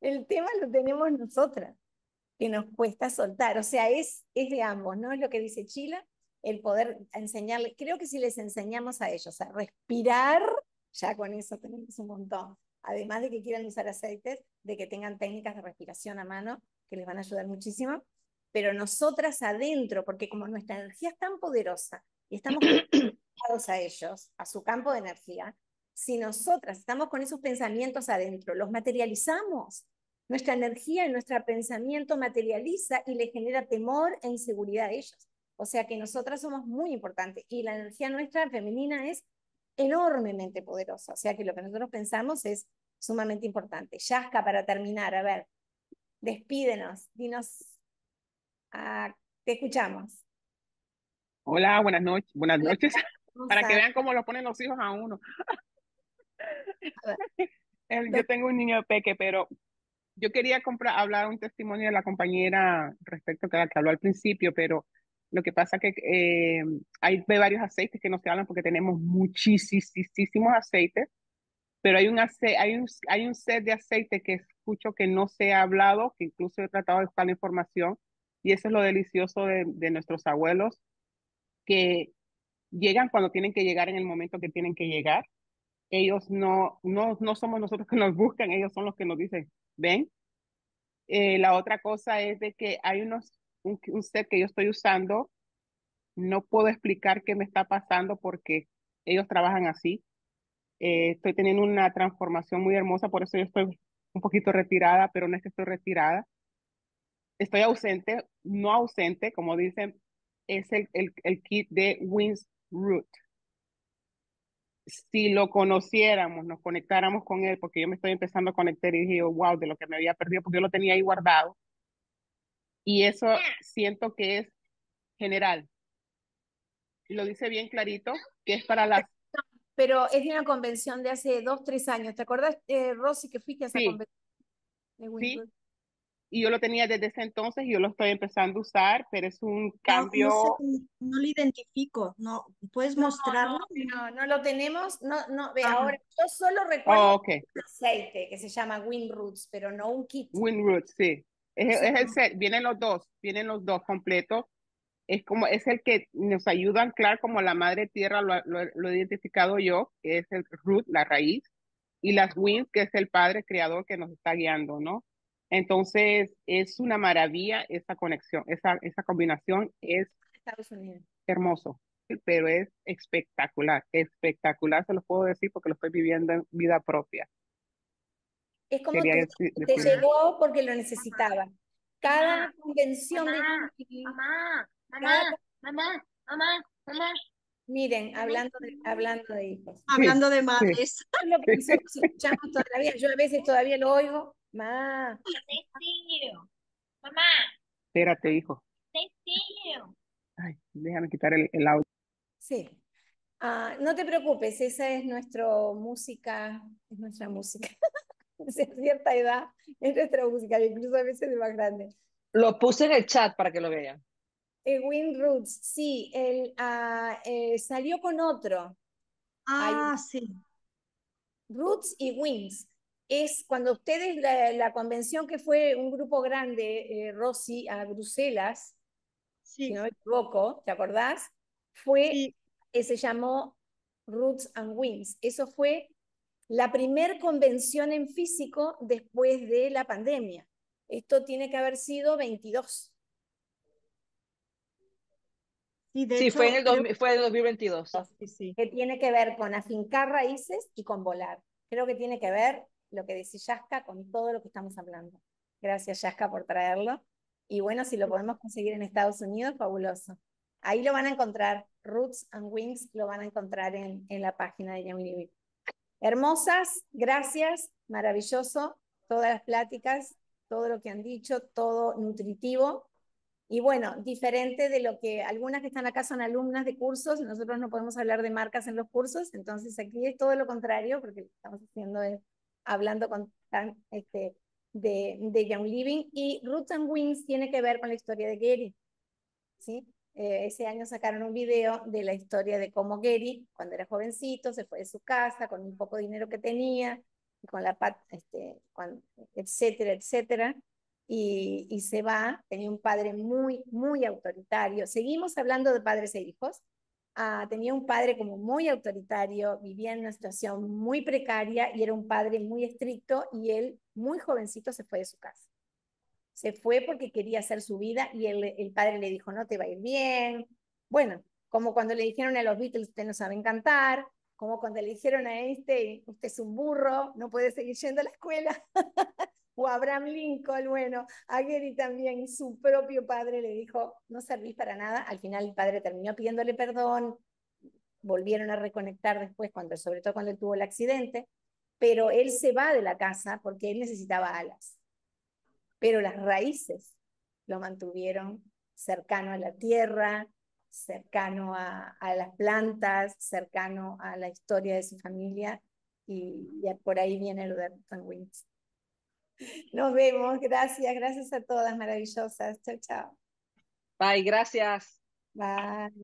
El tema lo tenemos nosotras, que nos cuesta soltar. O sea, es, es de ambos, ¿no? Es lo que dice Chila, el poder enseñarles. Creo que si les enseñamos a ellos a respirar, ya con eso tenemos un montón. Además de que quieran usar aceites, de que tengan técnicas de respiración a mano, que les van a ayudar muchísimo pero nosotras adentro, porque como nuestra energía es tan poderosa y estamos (clears throat) conectados a ellos, a su campo de energía, si nosotras estamos con esos pensamientos adentro, los materializamos. Nuestra energía y nuestro pensamiento materializa y le genera temor e inseguridad a ellos. O sea que nosotras somos muy importantes y la energía nuestra femenina es enormemente poderosa. O sea que lo que nosotros pensamos es sumamente importante. Yaska, para terminar, a ver, despídenos, dinos Ah, te escuchamos. Hola, buenas noches. Buenas (laughs) noches. Para que vean cómo lo ponen los hijos a uno. (laughs) yo tengo un niño peque, pero yo quería comprar, hablar un testimonio de la compañera respecto a la que habló al principio, pero lo que pasa que eh, hay varios aceites que no se hablan porque tenemos muchísimos aceites, pero hay un, ace hay un, hay un set de aceites que escucho que no se ha hablado, que incluso he tratado de buscar la información, y eso es lo delicioso de, nuestros abuelos, que llegan cuando tienen que llegar en el momento que tienen que llegar. Ellos no, no, no somos nosotros que nos buscan, ellos son los que nos dicen, ven. Eh, la otra cosa es de que hay unos, un, set que yo estoy usando, no puedo explicar qué me está pasando porque ellos trabajan así. Eh, estoy teniendo una transformación muy hermosa, por eso yo estoy un poquito retirada, pero no es que estoy retirada, estoy ausente, no ausente, como dicen, es el, el, el kit de Wins Root. Si lo conociéramos, nos conectáramos con él, porque yo me estoy empezando a conectar y dije, wow, de lo que me había perdido, porque yo lo tenía ahí guardado. Y eso siento que es general. Lo dice bien clarito, que es para las... Pero es de una convención de hace dos, tres años. ¿Te acuerdas, eh, Rosy, que fuiste a esa convención? De sí y yo lo tenía desde ese entonces y yo lo estoy empezando a usar, pero es un cambio. No, lo identifico, no, ¿puedes mostrarlo? No, no, lo tenemos, no, no, ve, ahora yo solo recuerdo aceite que se llama Roots, pero no un kit. Winroots, sí. Es, sí. es el vienen los dos, vienen los dos completos. Es como, es el que nos ayuda a anclar como la madre tierra, lo, lo, lo he identificado yo, que es el root, la raíz, y las winds, que es el padre creador que nos está guiando, ¿no? Entonces, es una maravilla esa conexión, esa, esa combinación es hermoso, pero es espectacular, espectacular, se lo puedo decir porque lo estoy viviendo en vida propia. Es como que te llegó porque lo necesitaba. Cada convención de... Mamá, mamá, mamá, mamá, mamá. Miren, hablando de, hablando de hijos. hablando de madres. Lo que nosotros yo a veces todavía lo oigo mamá Mamá. Espérate, hijo. Ay, déjame quitar el, el audio. Sí. Ah, no te preocupes, esa es nuestra música, es nuestra música. (laughs) Es cierta edad es nuestra música, incluso a veces es más grande. Lo puse en el chat para que lo vean. The Roots, sí, él ah, eh, salió con otro. Ah, sí. Roots y Wings es cuando ustedes, la, convención que fue un grupo grande, eh, Rossi Rosy, a Bruselas, si no me equivoco, ¿te acordás? Fue, se llamó Roots and Wings. Eso fue la primer convención en físico después de la pandemia. Esto tiene que haber sido 22. Sí, fue, en el fue en 2022. que tiene que ver con afincar raíces y con volar. Creo que tiene que ver lo que dice Yaska con todo lo que estamos hablando. Gracias, Yaska, por traerlo. Y bueno, si lo podemos conseguir en Estados Unidos, fabuloso. Ahí lo van a encontrar, Roots and Wings lo van a encontrar en, la página de Young Hermosas, gracias, maravilloso, todas las pláticas, todo lo que han dicho, todo nutritivo. Y bueno, diferente de lo que algunas que están acá son alumnas de cursos, nosotros no podemos hablar de marcas en los cursos, entonces aquí es todo lo contrario, porque estamos haciendo es hablando con, este, de, Young Living. Y Roots and Wings tiene que ver con la historia de Gary. ¿sí? Eh, ese año sacaron un video de la historia de cómo Gary, cuando era jovencito, se fue de su casa con un poco de dinero que tenía, con la este, etcétera, etcétera. Y, y, se va, tenía un padre muy, muy autoritario. Seguimos hablando de padres e hijos, Ah, tenía un padre como muy autoritario, vivía en una situación muy precaria y era un padre muy estricto y él muy jovencito se fue de su casa. Se fue porque quería hacer su vida y el padre le dijo, no te va a ir bien. Bueno, como cuando le dijeron a los Beatles, usted no sabe cantar, como cuando le dijeron a este, usted es un burro, no puede seguir yendo a la escuela. (laughs) o Abraham Lincoln, bueno, a Gary también su propio padre le dijo, no servís para nada, al final el padre terminó pidiéndole perdón, volvieron a reconectar después, cuando, sobre todo cuando él tuvo el accidente, pero él se va de la casa porque él necesitaba alas, pero las raíces lo mantuvieron cercano a la tierra, cercano a, las plantas, cercano a la historia de su familia, y, por ahí viene lo de nos vemos. Gracias, gracias a todas maravillosas. Chao, chao. Bye, gracias. Bye.